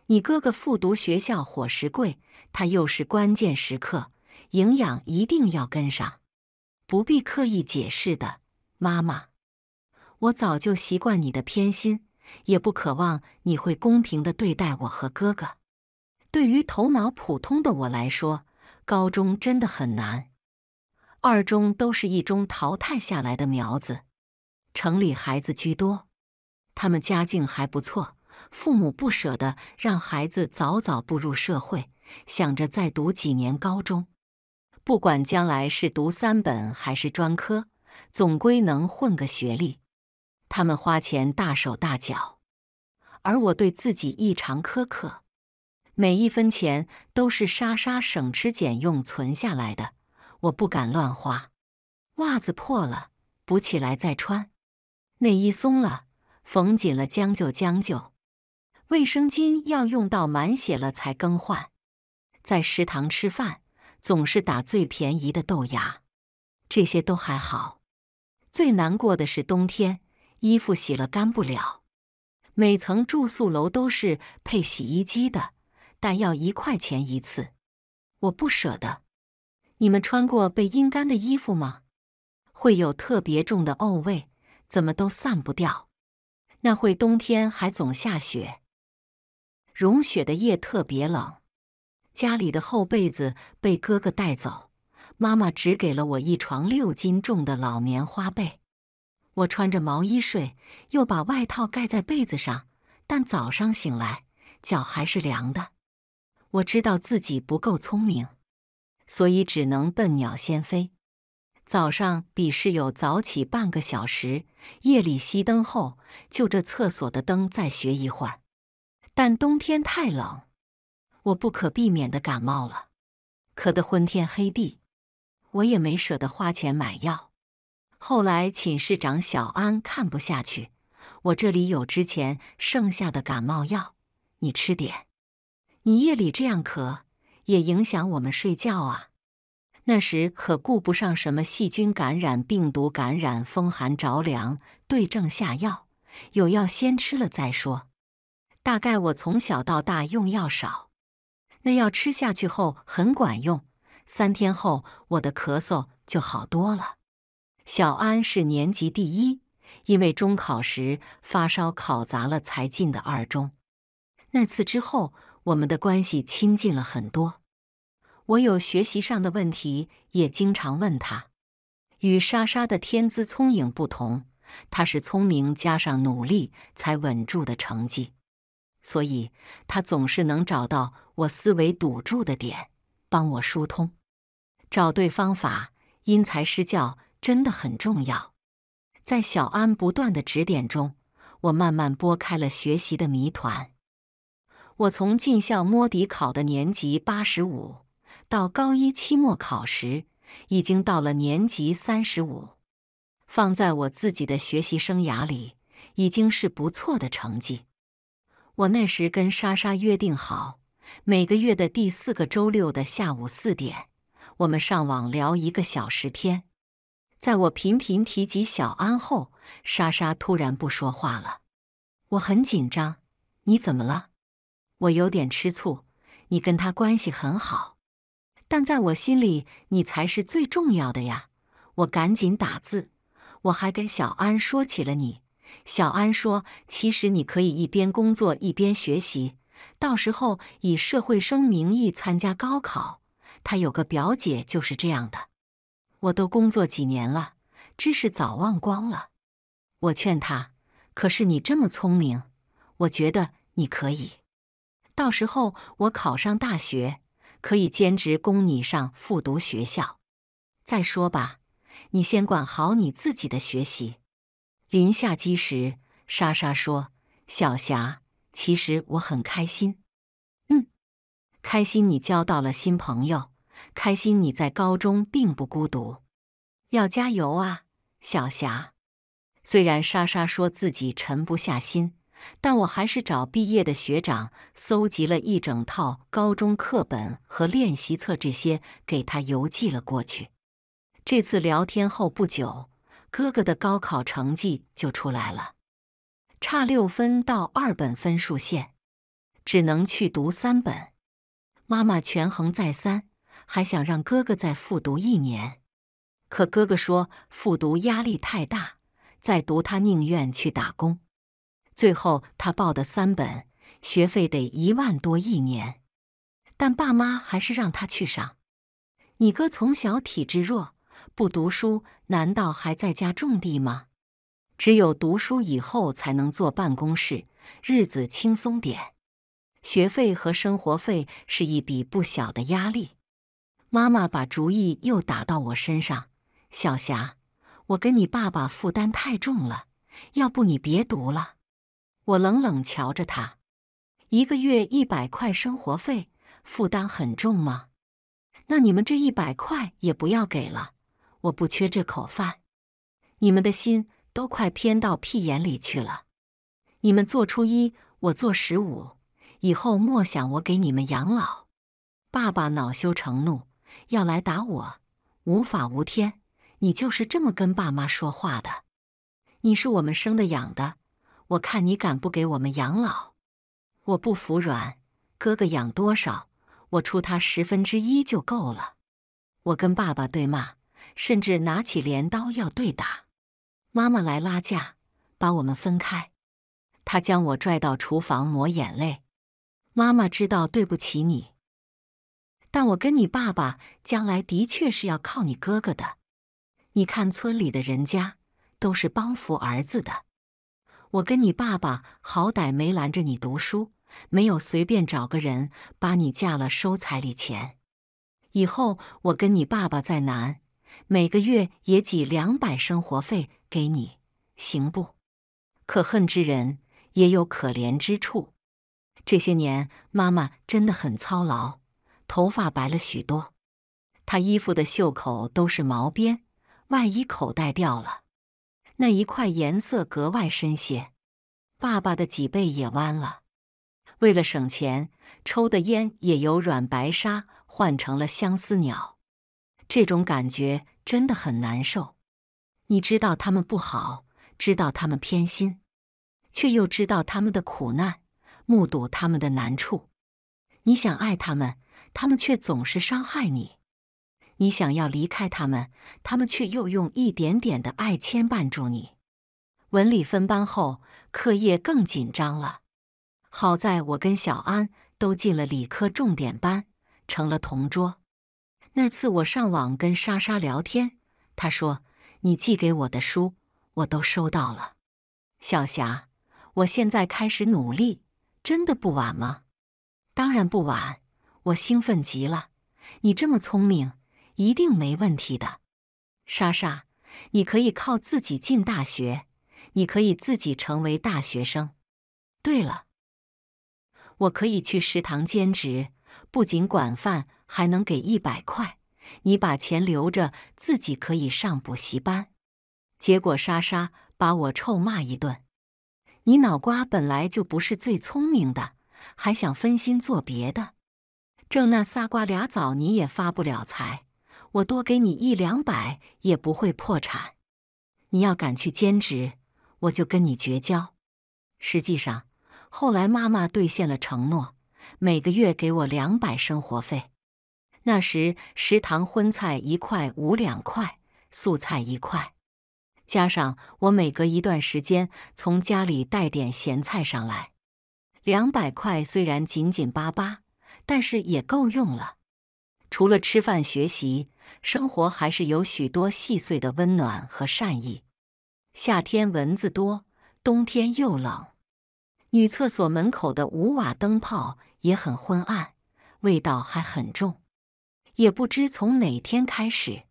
你哥哥复读学校伙食贵，他又是关键时刻，营养一定要跟上，不必刻意解释的，妈妈。”我早就习惯你的偏心，也不渴望你会公平的对待我和哥哥。对于头脑普通的我来说，高中真的很难。二中都是一中淘汰下来的苗子，城里孩子居多，他们家境还不错，父母不舍得让孩子早早步入社会，想着再读几年高中，不管将来是读三本还是专科，总归能混个学历。他们花钱大手大脚，而我对自己异常苛刻，每一分钱都是莎莎省吃俭用存下来的，我不敢乱花。袜子破了补起来再穿，内衣松了缝紧了将就将就，卫生巾要用到满血了才更换。在食堂吃饭总是打最便宜的豆芽，这些都还好。最难过的是冬天。衣服洗了干不了，每层住宿楼都是配洗衣机的，但要一块钱一次，我不舍得。你们穿过被阴干的衣服吗？会有特别重的沤味，怎么都散不掉。那会冬天还总下雪，融雪的夜特别冷。家里的厚被子被哥哥带走，妈妈只给了我一床六斤重的老棉花被。我穿着毛衣睡，又把外套盖在被子上，但早上醒来脚还是凉的。我知道自己不够聪明，所以只能笨鸟先飞。早上比室友早起半个小时，夜里熄灯后就着厕所的灯再学一会儿。但冬天太冷，我不可避免的感冒了，咳得昏天黑地。我也没舍得花钱买药。后来寝室长小安看不下去，我这里有之前剩下的感冒药，你吃点。你夜里这样咳，也影响我们睡觉啊。那时可顾不上什么细菌感染、病毒感染、风寒着凉，对症下药，有药先吃了再说。大概我从小到大用药少，那药吃下去后很管用，三天后我的咳嗽就好多了。小安是年级第一，因为中考时发烧考砸了才进的二中。那次之后，我们的关系亲近了很多。我有学习上的问题也经常问他。与莎莎的天资聪颖不同，他是聪明加上努力才稳住的成绩，所以他总是能找到我思维堵住的点，帮我疏通，找对方法，因材施教。真的很重要。在小安不断的指点中，我慢慢拨开了学习的谜团。我从进校摸底考的年级八十五，到高一期末考时，已经到了年级三十五。放在我自己的学习生涯里，已经是不错的成绩。我那时跟莎莎约定好，每个月的第四个周六的下午四点，我们上网聊一个小时天。在我频频提及小安后，莎莎突然不说话了。我很紧张，你怎么了？我有点吃醋，你跟他关系很好，但在我心里，你才是最重要的呀！我赶紧打字，我还跟小安说起了你。小安说，其实你可以一边工作一边学习，到时候以社会生名义参加高考。他有个表姐就是这样的。我都工作几年了，知识早忘光了。我劝他，可是你这么聪明，我觉得你可以。到时候我考上大学，可以兼职供你上复读学校。再说吧，你先管好你自己的学习。临下机时，莎莎说：“小霞，其实我很开心。”嗯，开心你交到了新朋友。开心，你在高中并不孤独，要加油啊，小霞。虽然莎莎说自己沉不下心，但我还是找毕业的学长搜集了一整套高中课本和练习册，这些给她邮寄了过去。这次聊天后不久，哥哥的高考成绩就出来了，差六分到二本分数线，只能去读三本。妈妈权衡再三。还想让哥哥再复读一年，可哥哥说复读压力太大，再读他宁愿去打工。最后他报的三本，学费得一万多一年，但爸妈还是让他去上。你哥从小体质弱，不读书难道还在家种地吗？只有读书以后才能坐办公室，日子轻松点。学费和生活费是一笔不小的压力。妈妈把主意又打到我身上，小霞，我跟你爸爸负担太重了，要不你别读了。我冷冷瞧着他，一个月一百块生活费，负担很重吗？那你们这一百块也不要给了，我不缺这口饭。你们的心都快偏到屁眼里去了。你们做初一，我做十五，以后莫想我给你们养老。爸爸恼羞成怒。要来打我，无法无天！你就是这么跟爸妈说话的。你是我们生的养的，我看你敢不给我们养老？我不服软，哥哥养多少，我出他十分之一就够了。我跟爸爸对骂，甚至拿起镰刀要对打。妈妈来拉架，把我们分开。她将我拽到厨房抹眼泪。妈妈知道对不起你。但我跟你爸爸将来的确是要靠你哥哥的。你看村里的人家都是帮扶儿子的，我跟你爸爸好歹没拦着你读书，没有随便找个人把你嫁了收彩礼钱。以后我跟你爸爸再难，每个月也挤两百生活费给你，行不？可恨之人也有可怜之处。这些年妈妈真的很操劳。头发白了许多，他衣服的袖口都是毛边，外衣口袋掉了那一块颜色格外深些。爸爸的脊背也弯了，为了省钱，抽的烟也由软白沙换成了相思鸟。这种感觉真的很难受。你知道他们不好，知道他们偏心，却又知道他们的苦难，目睹他们的难处，你想爱他们。他们却总是伤害你，你想要离开他们，他们却又用一点点的爱牵绊住你。文理分班后，课业更紧张了。好在我跟小安都进了理科重点班，成了同桌。那次我上网跟莎莎聊天，她说：“你寄给我的书，我都收到了。”小霞，我现在开始努力，真的不晚吗？当然不晚。我兴奋极了，你这么聪明，一定没问题的。莎莎，你可以靠自己进大学，你可以自己成为大学生。对了，我可以去食堂兼职，不仅管饭，还能给一百块。你把钱留着，自己可以上补习班。结果莎莎把我臭骂一顿：“你脑瓜本来就不是最聪明的，还想分心做别的。”挣那仨瓜俩枣你也发不了财，我多给你一两百也不会破产。你要敢去兼职，我就跟你绝交。实际上，后来妈妈兑现了承诺，每个月给我两百生活费。那时食堂荤菜一块五两块，素菜一块，加上我每隔一段时间从家里带点咸菜上来，两百块虽然紧紧巴巴。但是也够用了。除了吃饭、学习，生活还是有许多细碎的温暖和善意。夏天蚊子多，冬天又冷。女厕所门口的五瓦灯泡也很昏暗，味道还很重。也不知从哪天开始，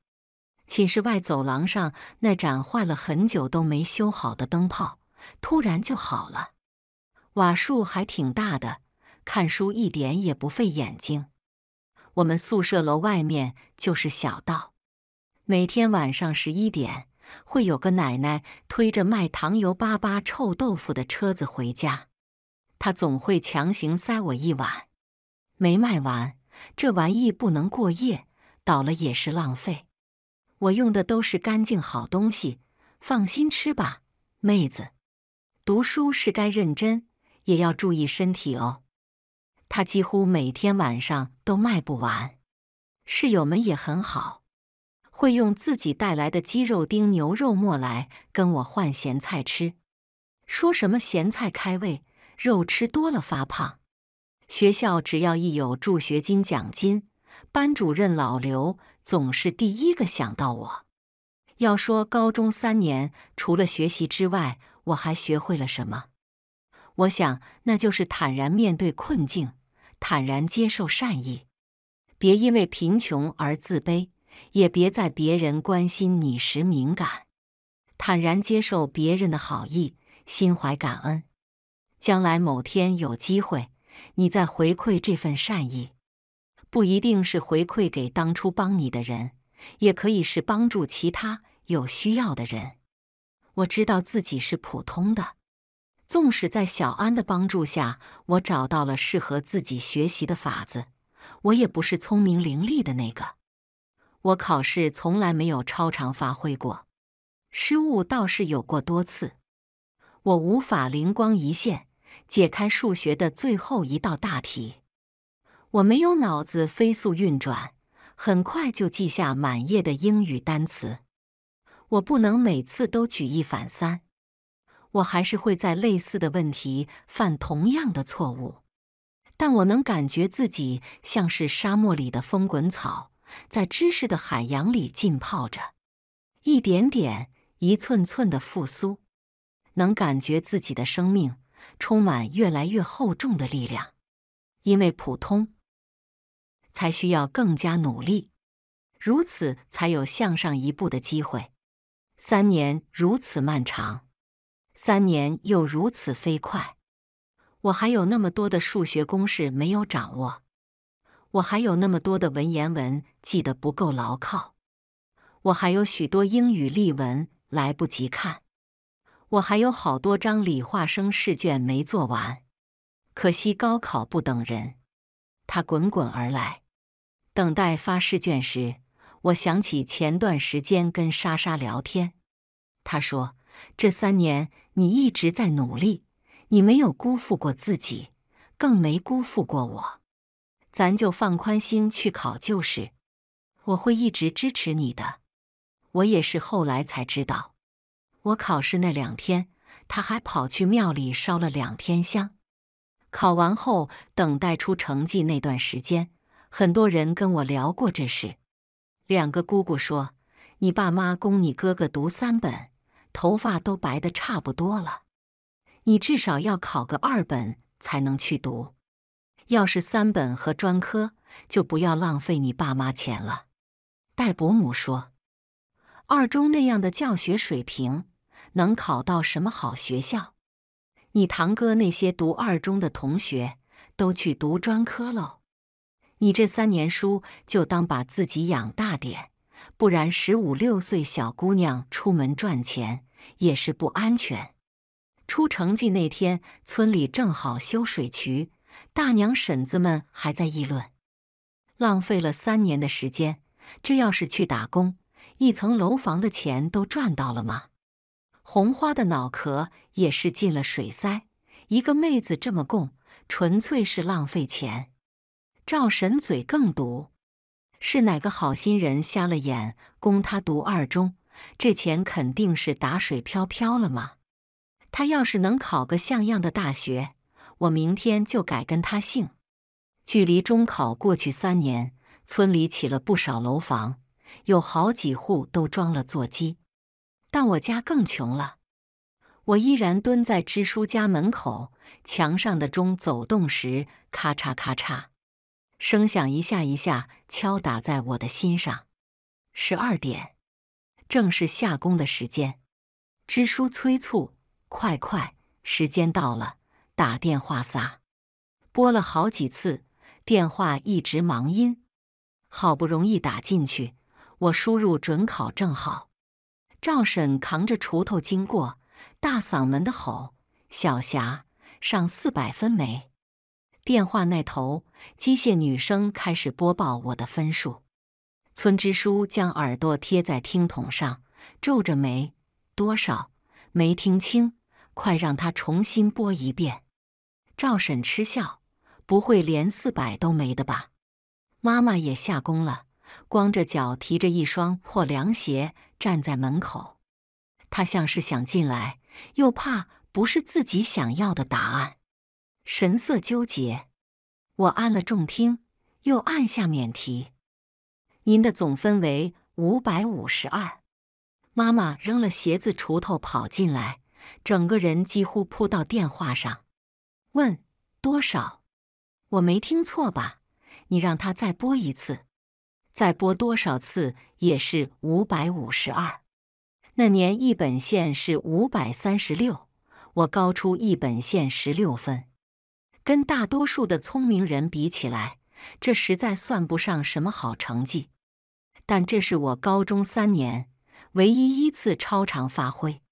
寝室外走廊上那盏坏了很久都没修好的灯泡，突然就好了。瓦数还挺大的。看书一点也不费眼睛。我们宿舍楼外面就是小道，每天晚上十一点会有个奶奶推着卖糖油粑粑、臭豆腐的车子回家。她总会强行塞我一碗，没卖完。这玩意不能过夜，倒了也是浪费。我用的都是干净好东西，放心吃吧，妹子。读书是该认真，也要注意身体哦。他几乎每天晚上都卖不完，室友们也很好，会用自己带来的鸡肉丁、牛肉末来跟我换咸菜吃，说什么咸菜开胃，肉吃多了发胖。学校只要一有助学金、奖金，班主任老刘总是第一个想到我。要说高中三年除了学习之外，我还学会了什么？我想，那就是坦然面对困境。坦然接受善意，别因为贫穷而自卑，也别在别人关心你时敏感。坦然接受别人的好意，心怀感恩。将来某天有机会，你再回馈这份善意，不一定是回馈给当初帮你的人，也可以是帮助其他有需要的人。我知道自己是普通的。纵使在小安的帮助下，我找到了适合自己学习的法子，我也不是聪明伶俐的那个。我考试从来没有超常发挥过，失误倒是有过多次。我无法灵光一现解开数学的最后一道大题，我没有脑子飞速运转，很快就记下满页的英语单词。我不能每次都举一反三。我还是会在类似的问题犯同样的错误，但我能感觉自己像是沙漠里的风滚草，在知识的海洋里浸泡着，一点点、一寸寸的复苏，能感觉自己的生命充满越来越厚重的力量。因为普通，才需要更加努力，如此才有向上一步的机会。三年如此漫长。三年又如此飞快，我还有那么多的数学公式没有掌握，我还有那么多的文言文记得不够牢靠，我还有许多英语例文来不及看，我还有好多张理化生试卷没做完。可惜高考不等人，他滚滚而来。等待发试卷时，我想起前段时间跟莎莎聊天，她说这三年。你一直在努力，你没有辜负过自己，更没辜负过我。咱就放宽心去考就是。我会一直支持你的。我也是后来才知道，我考试那两天，他还跑去庙里烧了两天香。考完后，等待出成绩那段时间，很多人跟我聊过这事。两个姑姑说：“你爸妈供你哥哥读三本。”头发都白的差不多了，你至少要考个二本才能去读。要是三本和专科，就不要浪费你爸妈钱了。戴伯母说：“二中那样的教学水平，能考到什么好学校？你堂哥那些读二中的同学，都去读专科喽。你这三年书，就当把自己养大点。”不然，十五六岁小姑娘出门赚钱也是不安全。出成绩那天，村里正好修水渠，大娘婶子们还在议论：浪费了三年的时间，这要是去打工，一层楼房的钱都赚到了吗？红花的脑壳也是进了水塞，一个妹子这么供，纯粹是浪费钱。赵婶嘴更毒。是哪个好心人瞎了眼供他读二中？这钱肯定是打水漂漂了吗？他要是能考个像样的大学，我明天就改跟他姓。距离中考过去三年，村里起了不少楼房，有好几户都装了座机，但我家更穷了。我依然蹲在支书家门口，墙上的钟走动时，咔嚓咔嚓。声响一下一下敲打在我的心上。十二点，正是下工的时间。支书催促：“快快，时间到了，打电话撒。”拨了好几次电话，一直忙音。好不容易打进去，我输入准考证号。赵婶扛着锄头经过，大嗓门的吼：“小霞，上四百分没？”电话那头，机械女声开始播报我的分数。村支书将耳朵贴在听筒上，皱着眉：“多少？没听清，快让他重新播一遍。”赵婶嗤笑：“不会连四百都没的吧？”妈妈也下工了，光着脚，提着一双破凉鞋站在门口。她像是想进来，又怕不是自己想要的答案。神色纠结，我按了重听，又按下免提。您的总分为五百五十二。妈妈扔了鞋子、锄头，跑进来，整个人几乎扑到电话上，问多少？我没听错吧？你让他再拨一次，再拨多少次也是五百五十二。那年一本线是五百三十六，我高出一本线十六分。跟大多数的聪明人比起来，这实在算不上什么好成绩。但这是我高中三年唯一一次超常发挥。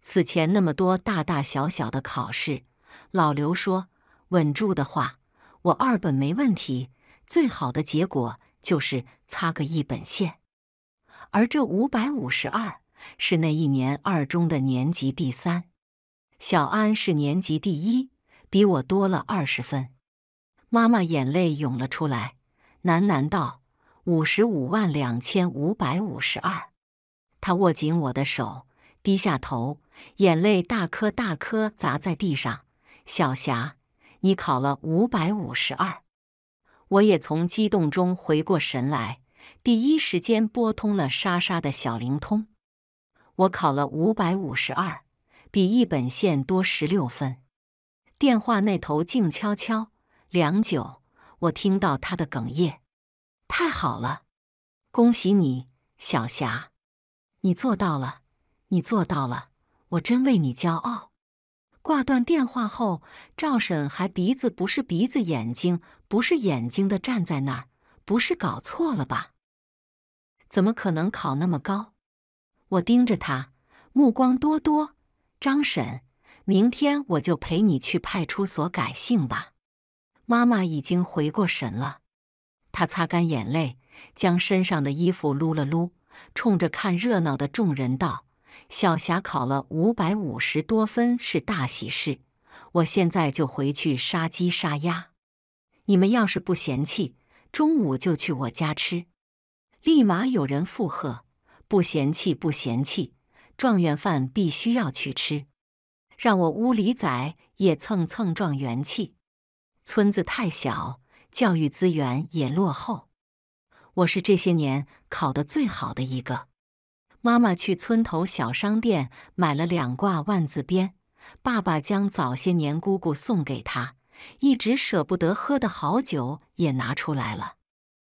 此前那么多大大小小的考试，老刘说：“稳住的话，我二本没问题。最好的结果就是擦个一本线。”而这五百五十二是那一年二中的年级第三，小安是年级第一。比我多了二十分，妈妈眼泪涌了出来，喃喃道：“五十五万两千五百五十二。”她握紧我的手，低下头，眼泪大颗大颗砸在地上。小霞，你考了五百五十二！我也从激动中回过神来，第一时间拨通了莎莎的小灵通。我考了五百五十二，比一本线多十六分。电话那头静悄悄，良久，我听到他的哽咽。太好了，恭喜你，小霞，你做到了，你做到了，我真为你骄傲。挂断电话后，赵婶还鼻子不是鼻子，眼睛不是眼睛的站在那儿，不是搞错了吧？怎么可能考那么高？我盯着他，目光多多。张婶。明天我就陪你去派出所改姓吧。妈妈已经回过神了，她擦干眼泪，将身上的衣服撸了撸，冲着看热闹的众人道：“小霞考了五百五十多分，是大喜事。我现在就回去杀鸡杀鸭。你们要是不嫌弃，中午就去我家吃。”立马有人附和：“不嫌弃，不嫌弃，状元饭必须要去吃。”让我屋里仔也蹭蹭状元气。村子太小，教育资源也落后。我是这些年考的最好的一个。妈妈去村头小商店买了两挂万字鞭。爸爸将早些年姑姑送给他一直舍不得喝的好酒也拿出来了。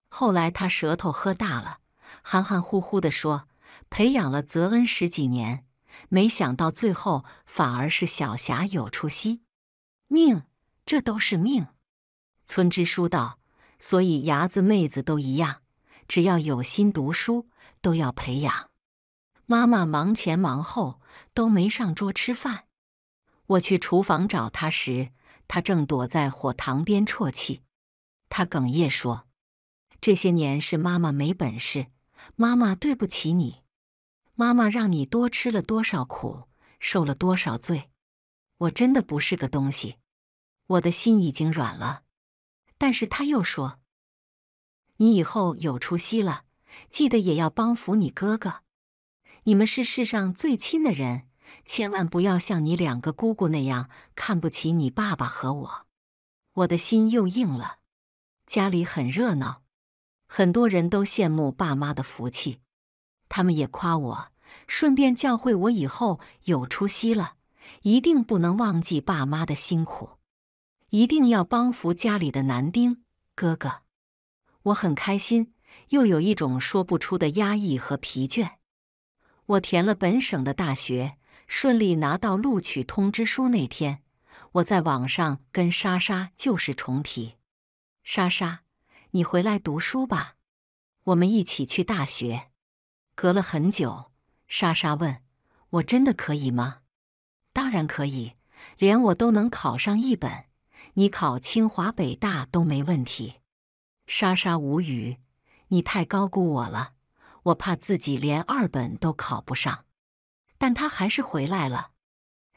后来他舌头喝大了，含含糊糊的说：“培养了泽恩十几年。”没想到最后反而是小霞有出息，命这都是命。村支书道：“所以伢子妹子都一样，只要有心读书，都要培养。”妈妈忙前忙后都没上桌吃饭。我去厨房找她时，她正躲在火塘边啜泣。她哽咽说：“这些年是妈妈没本事，妈妈对不起你。”妈妈让你多吃了多少苦，受了多少罪，我真的不是个东西，我的心已经软了。但是他又说：“你以后有出息了，记得也要帮扶你哥哥。你们是世上最亲的人，千万不要像你两个姑姑那样看不起你爸爸和我。”我的心又硬了。家里很热闹，很多人都羡慕爸妈的福气。他们也夸我，顺便教会我以后有出息了，一定不能忘记爸妈的辛苦，一定要帮扶家里的男丁哥哥。我很开心，又有一种说不出的压抑和疲倦。我填了本省的大学，顺利拿到录取通知书那天，我在网上跟莎莎旧事重提：“莎莎，你回来读书吧，我们一起去大学。”隔了很久，莎莎问我：“真的可以吗？”“当然可以，连我都能考上一本，你考清华北大都没问题。”莎莎无语：“你太高估我了，我怕自己连二本都考不上。”但他还是回来了。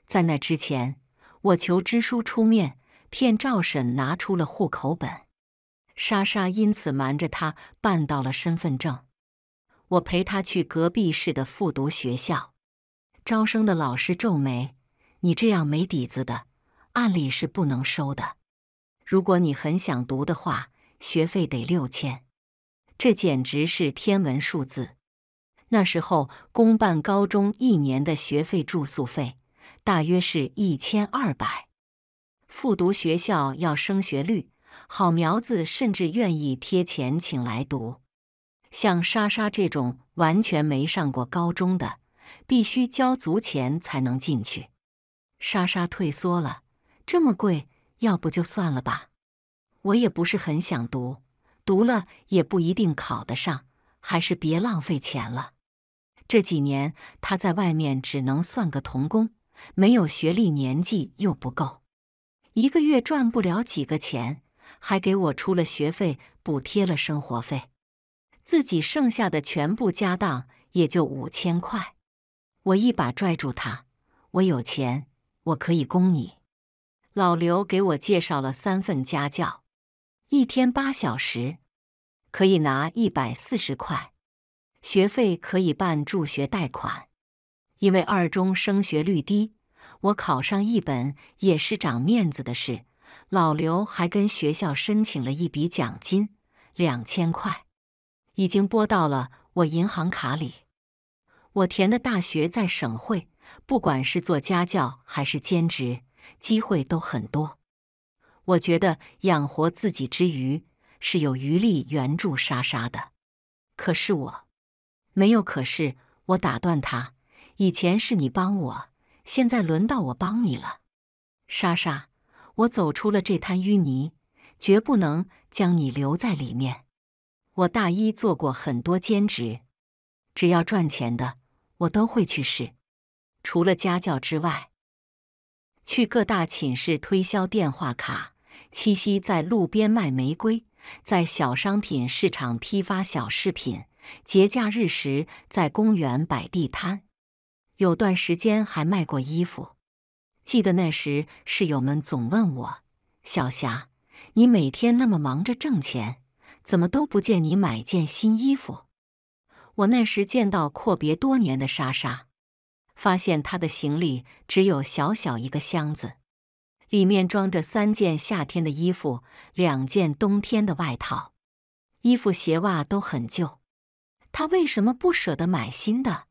在那之前，我求支书出面，骗赵婶拿出了户口本，莎莎因此瞒着他办到了身份证。我陪他去隔壁市的复读学校，招生的老师皱眉：“你这样没底子的，按理是不能收的。如果你很想读的话，学费得六千，这简直是天文数字。”那时候，公办高中一年的学费、住宿费大约是一千二百。复读学校要升学率，好苗子甚至愿意贴钱请来读。像莎莎这种完全没上过高中的，必须交足钱才能进去。莎莎退缩了，这么贵，要不就算了吧。我也不是很想读，读了也不一定考得上，还是别浪费钱了。这几年他在外面只能算个童工，没有学历，年纪又不够，一个月赚不了几个钱，还给我出了学费，补贴了生活费。自己剩下的全部家当也就五千块，我一把拽住他。我有钱，我可以供你。老刘给我介绍了三份家教，一天八小时，可以拿一百四十块。学费可以办助学贷款，因为二中升学率低，我考上一本也是长面子的事。老刘还跟学校申请了一笔奖金，两千块。已经拨到了我银行卡里。我填的大学在省会，不管是做家教还是兼职，机会都很多。我觉得养活自己之余，是有余力援助莎莎的。可是我，没有。可是我打断他，以前是你帮我，现在轮到我帮你了，莎莎。我走出了这滩淤泥，绝不能将你留在里面。我大一做过很多兼职，只要赚钱的，我都会去试。除了家教之外，去各大寝室推销电话卡，七夕在路边卖玫瑰，在小商品市场批发小饰品，节假日时在公园摆地摊，有段时间还卖过衣服。记得那时，室友们总问我：“小霞，你每天那么忙着挣钱？”怎么都不见你买件新衣服？我那时见到阔别多年的莎莎，发现她的行李只有小小一个箱子，里面装着三件夏天的衣服，两件冬天的外套，衣服鞋袜都很旧。她为什么不舍得买新的？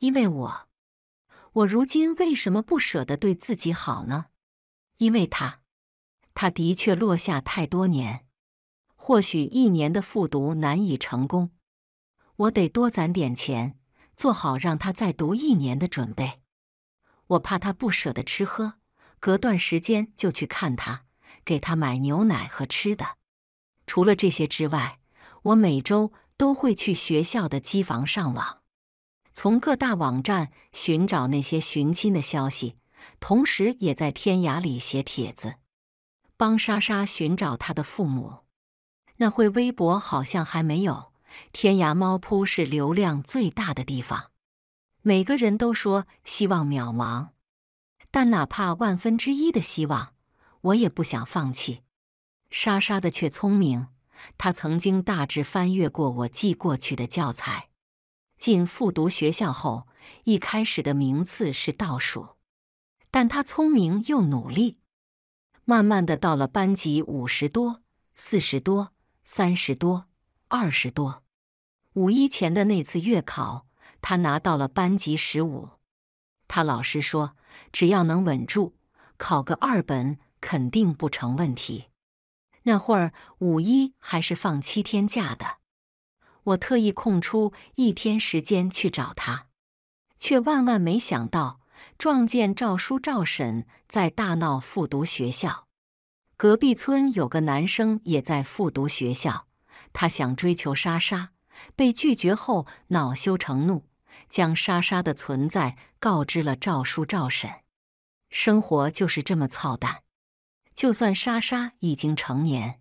因为我，我如今为什么不舍得对自己好呢？因为他，他的确落下太多年。或许一年的复读难以成功，我得多攒点钱，做好让他再读一年的准备。我怕他不舍得吃喝，隔段时间就去看他，给他买牛奶和吃的。除了这些之外，我每周都会去学校的机房上网，从各大网站寻找那些寻亲的消息，同时也在天涯里写帖子，帮莎莎寻找她的父母。那会微博好像还没有，天涯猫扑是流量最大的地方。每个人都说希望渺茫，但哪怕万分之一的希望，我也不想放弃。莎莎的却聪明，她曾经大致翻阅过我寄过去的教材。进复读学校后，一开始的名次是倒数，但她聪明又努力，慢慢的到了班级五十多、四十多。三十多，二十多。五一前的那次月考，他拿到了班级十五。他老师说，只要能稳住，考个二本肯定不成问题。那会儿五一还是放七天假的，我特意空出一天时间去找他，却万万没想到，撞见赵叔赵婶在大闹复读学校。隔壁村有个男生也在复读学校，他想追求莎莎，被拒绝后恼羞成怒，将莎莎的存在告知了赵叔、赵婶。生活就是这么操蛋。就算莎莎已经成年，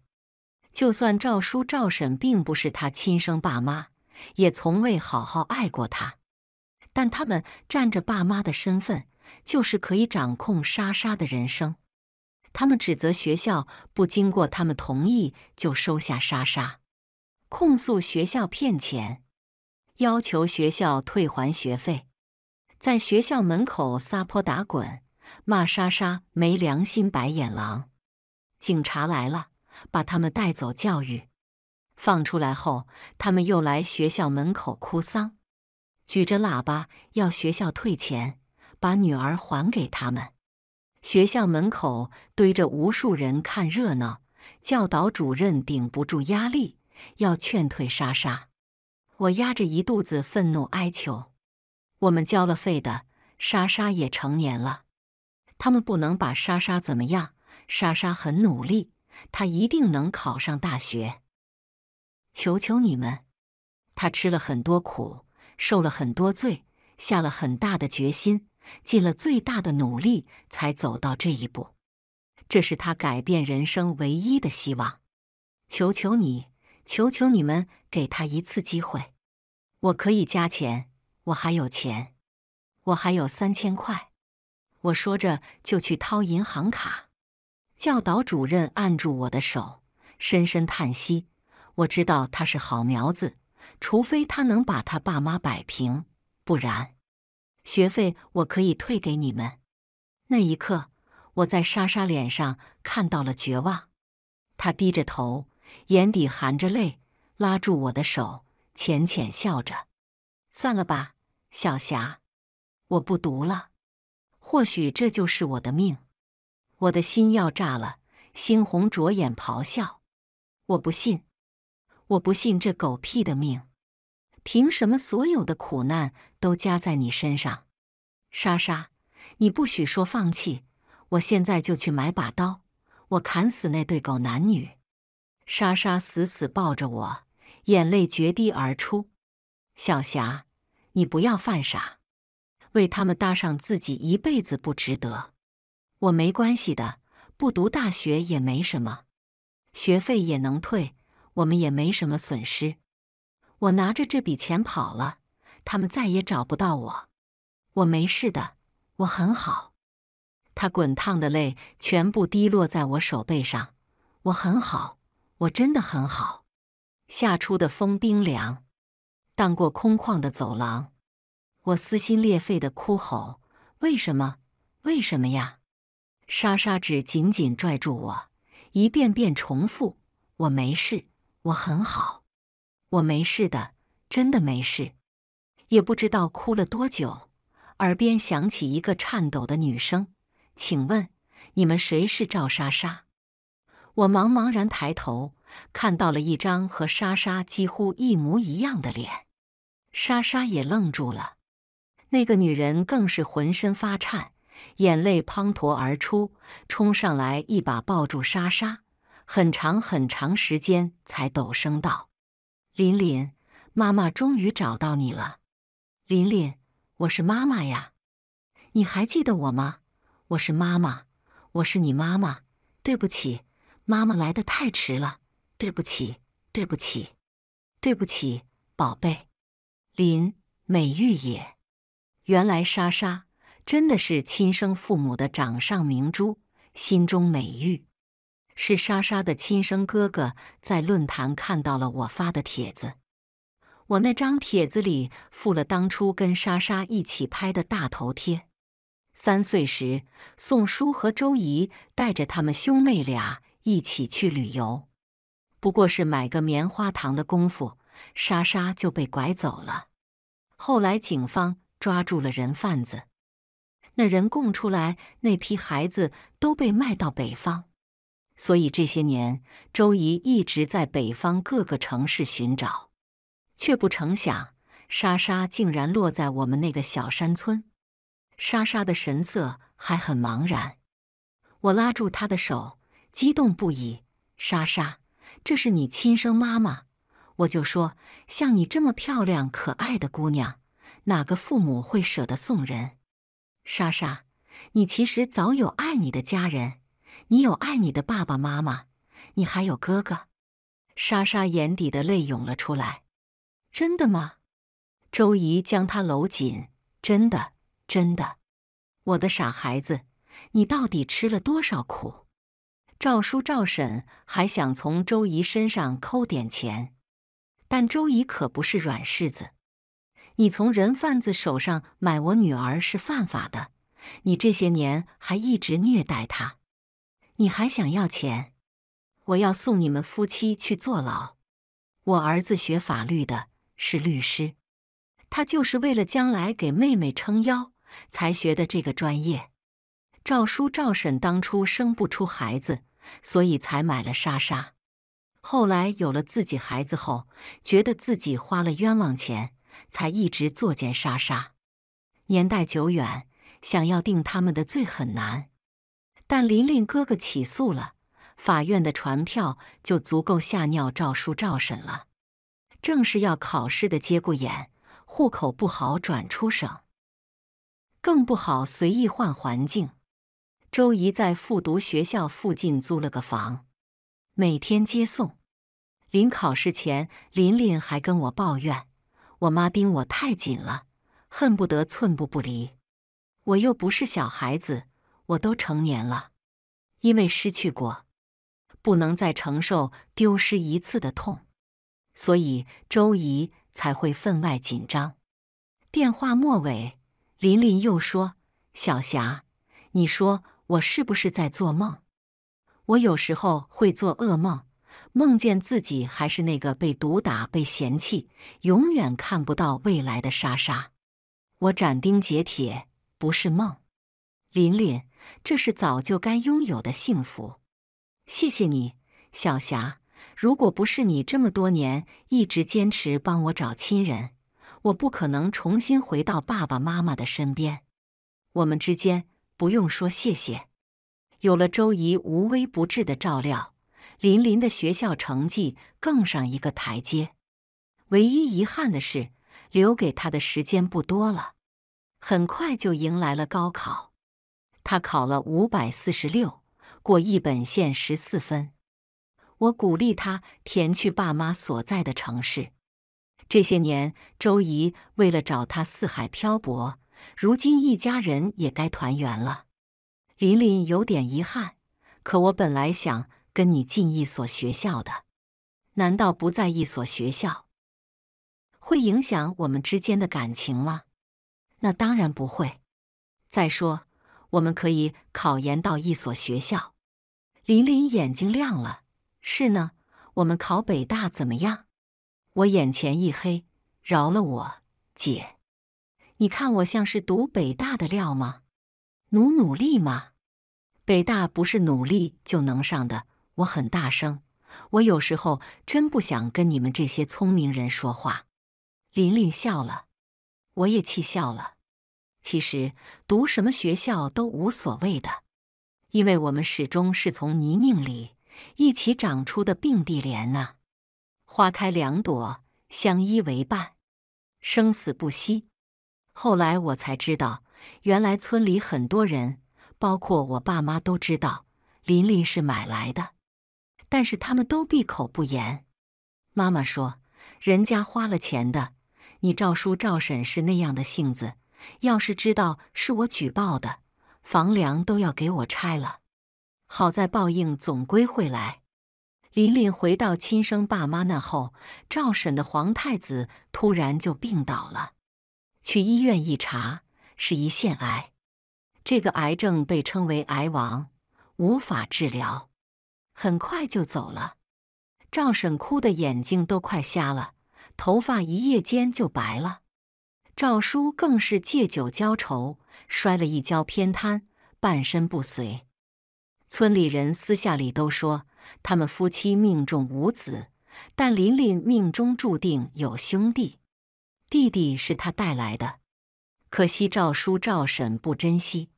就算赵叔、赵婶并不是他亲生爸妈，也从未好好爱过他。但他们占着爸妈的身份，就是可以掌控莎莎的人生。他们指责学校不经过他们同意就收下莎莎，控诉学校骗钱，要求学校退还学费，在学校门口撒泼打滚，骂莎莎没良心、白眼狼。警察来了，把他们带走教育。放出来后，他们又来学校门口哭丧，举着喇叭要学校退钱，把女儿还给他们。学校门口堆着无数人看热闹，教导主任顶不住压力，要劝退莎莎。我压着一肚子愤怒哀求：“我们交了费的，莎莎也成年了，他们不能把莎莎怎么样。莎莎很努力，她一定能考上大学。求求你们，她吃了很多苦，受了很多罪，下了很大的决心。”尽了最大的努力才走到这一步，这是他改变人生唯一的希望。求求你，求求你们给他一次机会。我可以加钱，我还有钱，我还有三千块。我说着就去掏银行卡。教导主任按住我的手，深深叹息。我知道他是好苗子，除非他能把他爸妈摆平，不然。学费我可以退给你们。那一刻，我在莎莎脸上看到了绝望。她低着头，眼底含着泪，拉住我的手，浅浅笑着：“算了吧，小霞，我不读了。或许这就是我的命。”我的心要炸了，猩红着眼咆哮：“我不信！我不信这狗屁的命！”凭什么所有的苦难都加在你身上，莎莎？你不许说放弃！我现在就去买把刀，我砍死那对狗男女！莎莎死死抱着我，眼泪决堤而出。小霞，你不要犯傻，为他们搭上自己一辈子不值得。我没关系的，不读大学也没什么，学费也能退，我们也没什么损失。我拿着这笔钱跑了，他们再也找不到我。我没事的，我很好。他滚烫的泪全部滴落在我手背上。我很好，我真的很好。夏初的风冰凉，荡过空旷的走廊，我撕心裂肺的哭吼：“为什么？为什么呀？”莎莎只紧紧拽住我，一遍遍重复：“我没事，我很好。”我没事的，真的没事。也不知道哭了多久，耳边响起一个颤抖的女声：“请问，你们谁是赵莎莎？”我茫茫然抬头，看到了一张和莎莎几乎一模一样的脸。莎莎也愣住了，那个女人更是浑身发颤，眼泪滂沱而出，冲上来一把抱住莎莎，很长很长时间才抖声道。琳琳，妈妈终于找到你了。琳琳，我是妈妈呀，你还记得我吗？我是妈妈，我是你妈妈。对不起，妈妈来的太迟了，对不起，对不起，对不起，宝贝。林美玉也，原来莎莎真的是亲生父母的掌上明珠，心中美玉。是莎莎的亲生哥哥在论坛看到了我发的帖子，我那张帖子里附了当初跟莎莎一起拍的大头贴。三岁时，宋叔和周姨带着他们兄妹俩一起去旅游，不过是买个棉花糖的功夫，莎莎就被拐走了。后来警方抓住了人贩子，那人供出来，那批孩子都被卖到北方。所以这些年，周怡一直在北方各个城市寻找，却不成想，莎莎竟然落在我们那个小山村。莎莎的神色还很茫然，我拉住她的手，激动不已：“莎莎，这是你亲生妈妈！我就说，像你这么漂亮可爱的姑娘，哪个父母会舍得送人？莎莎，你其实早有爱你的家人。”你有爱你的爸爸妈妈，你还有哥哥。莎莎眼底的泪涌了出来。真的吗？周姨将她搂紧。真的，真的，我的傻孩子，你到底吃了多少苦？赵叔、赵婶还想从周姨身上抠点钱，但周姨可不是软柿子。你从人贩子手上买我女儿是犯法的，你这些年还一直虐待她。你还想要钱？我要送你们夫妻去坐牢。我儿子学法律的是律师，他就是为了将来给妹妹撑腰才学的这个专业。赵叔、赵婶当初生不出孩子，所以才买了莎莎。后来有了自己孩子后，觉得自己花了冤枉钱，才一直作践莎莎。年代久远，想要定他们的罪很难。但琳琳哥哥起诉了，法院的传票就足够吓尿赵叔赵婶了。正是要考试的节骨眼，户口不好转出省，更不好随意换环境。周姨在复读学校附近租了个房，每天接送。临考试前，琳琳还跟我抱怨：“我妈盯我太紧了，恨不得寸步不离。”我又不是小孩子。我都成年了，因为失去过，不能再承受丢失一次的痛，所以周姨才会分外紧张。电话末尾，琳琳又说：“小霞，你说我是不是在做梦？我有时候会做噩梦，梦见自己还是那个被毒打、被嫌弃、永远看不到未来的莎莎。”我斩钉截铁：“不是梦，琳琳。”这是早就该拥有的幸福。谢谢你，小霞。如果不是你这么多年一直坚持帮我找亲人，我不可能重新回到爸爸妈妈的身边。我们之间不用说谢谢。有了周姨无微不至的照料，琳琳的学校成绩更上一个台阶。唯一遗憾的是，留给他的时间不多了，很快就迎来了高考。他考了五百四十六，过一本线十四分。我鼓励他填去爸妈所在的城市。这些年，周姨为了找他四海漂泊，如今一家人也该团圆了。琳琳有点遗憾，可我本来想跟你进一所学校的，难道不在一所学校会影响我们之间的感情吗？那当然不会。再说。我们可以考研到一所学校。琳琳眼睛亮了：“是呢，我们考北大怎么样？”我眼前一黑：“饶了我，姐！你看我像是读北大的料吗？努努力嘛，北大不是努力就能上的。”我很大声：“我有时候真不想跟你们这些聪明人说话。”琳琳笑了，我也气笑了。其实读什么学校都无所谓的，因为我们始终是从泥泞里一起长出的并蒂莲啊！花开两朵，相依为伴，生死不息。后来我才知道，原来村里很多人，包括我爸妈都知道琳琳是买来的，但是他们都闭口不言。妈妈说：“人家花了钱的，你赵叔、赵婶是那样的性子。”要是知道是我举报的，房梁都要给我拆了。好在报应总归会来。琳琳回到亲生爸妈那后，赵婶的皇太子突然就病倒了。去医院一查，是胰腺癌。这个癌症被称为“癌王”，无法治疗，很快就走了。赵婶哭的眼睛都快瞎了，头发一夜间就白了。赵叔更是借酒浇愁，摔了一跤，偏瘫，半身不遂。村里人私下里都说，他们夫妻命中无子，但琳琳命中注定有兄弟，弟弟是他带来的，可惜赵叔赵婶不珍惜，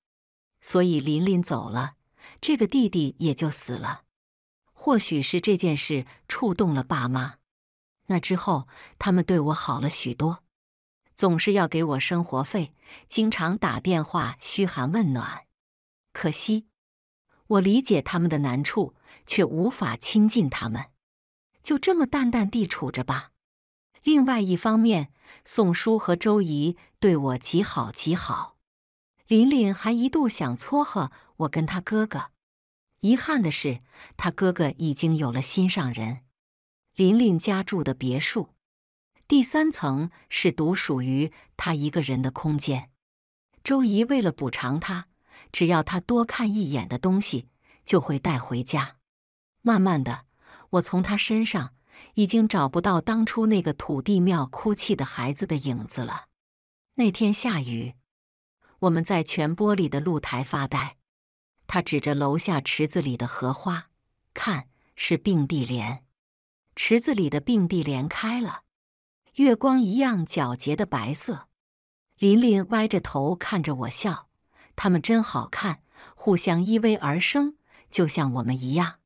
所以琳琳走了，这个弟弟也就死了。或许是这件事触动了爸妈，那之后他们对我好了许多。总是要给我生活费，经常打电话嘘寒问暖。可惜，我理解他们的难处，却无法亲近他们。就这么淡淡地处着吧。另外一方面，宋叔和周姨对我极好极好。琳琳还一度想撮合我跟他哥哥，遗憾的是，他哥哥已经有了心上人。琳琳家住的别墅。第三层是独属于他一个人的空间。周姨为了补偿他，只要他多看一眼的东西，就会带回家。慢慢的，我从他身上已经找不到当初那个土地庙哭泣的孩子的影子了。那天下雨，我们在全玻璃的露台发呆。他指着楼下池子里的荷花，看是并蒂莲。池子里的并蒂莲开了。月光一样皎洁的白色，琳琳歪着头看着我笑。她们真好看，互相依偎而生，就像我们一样。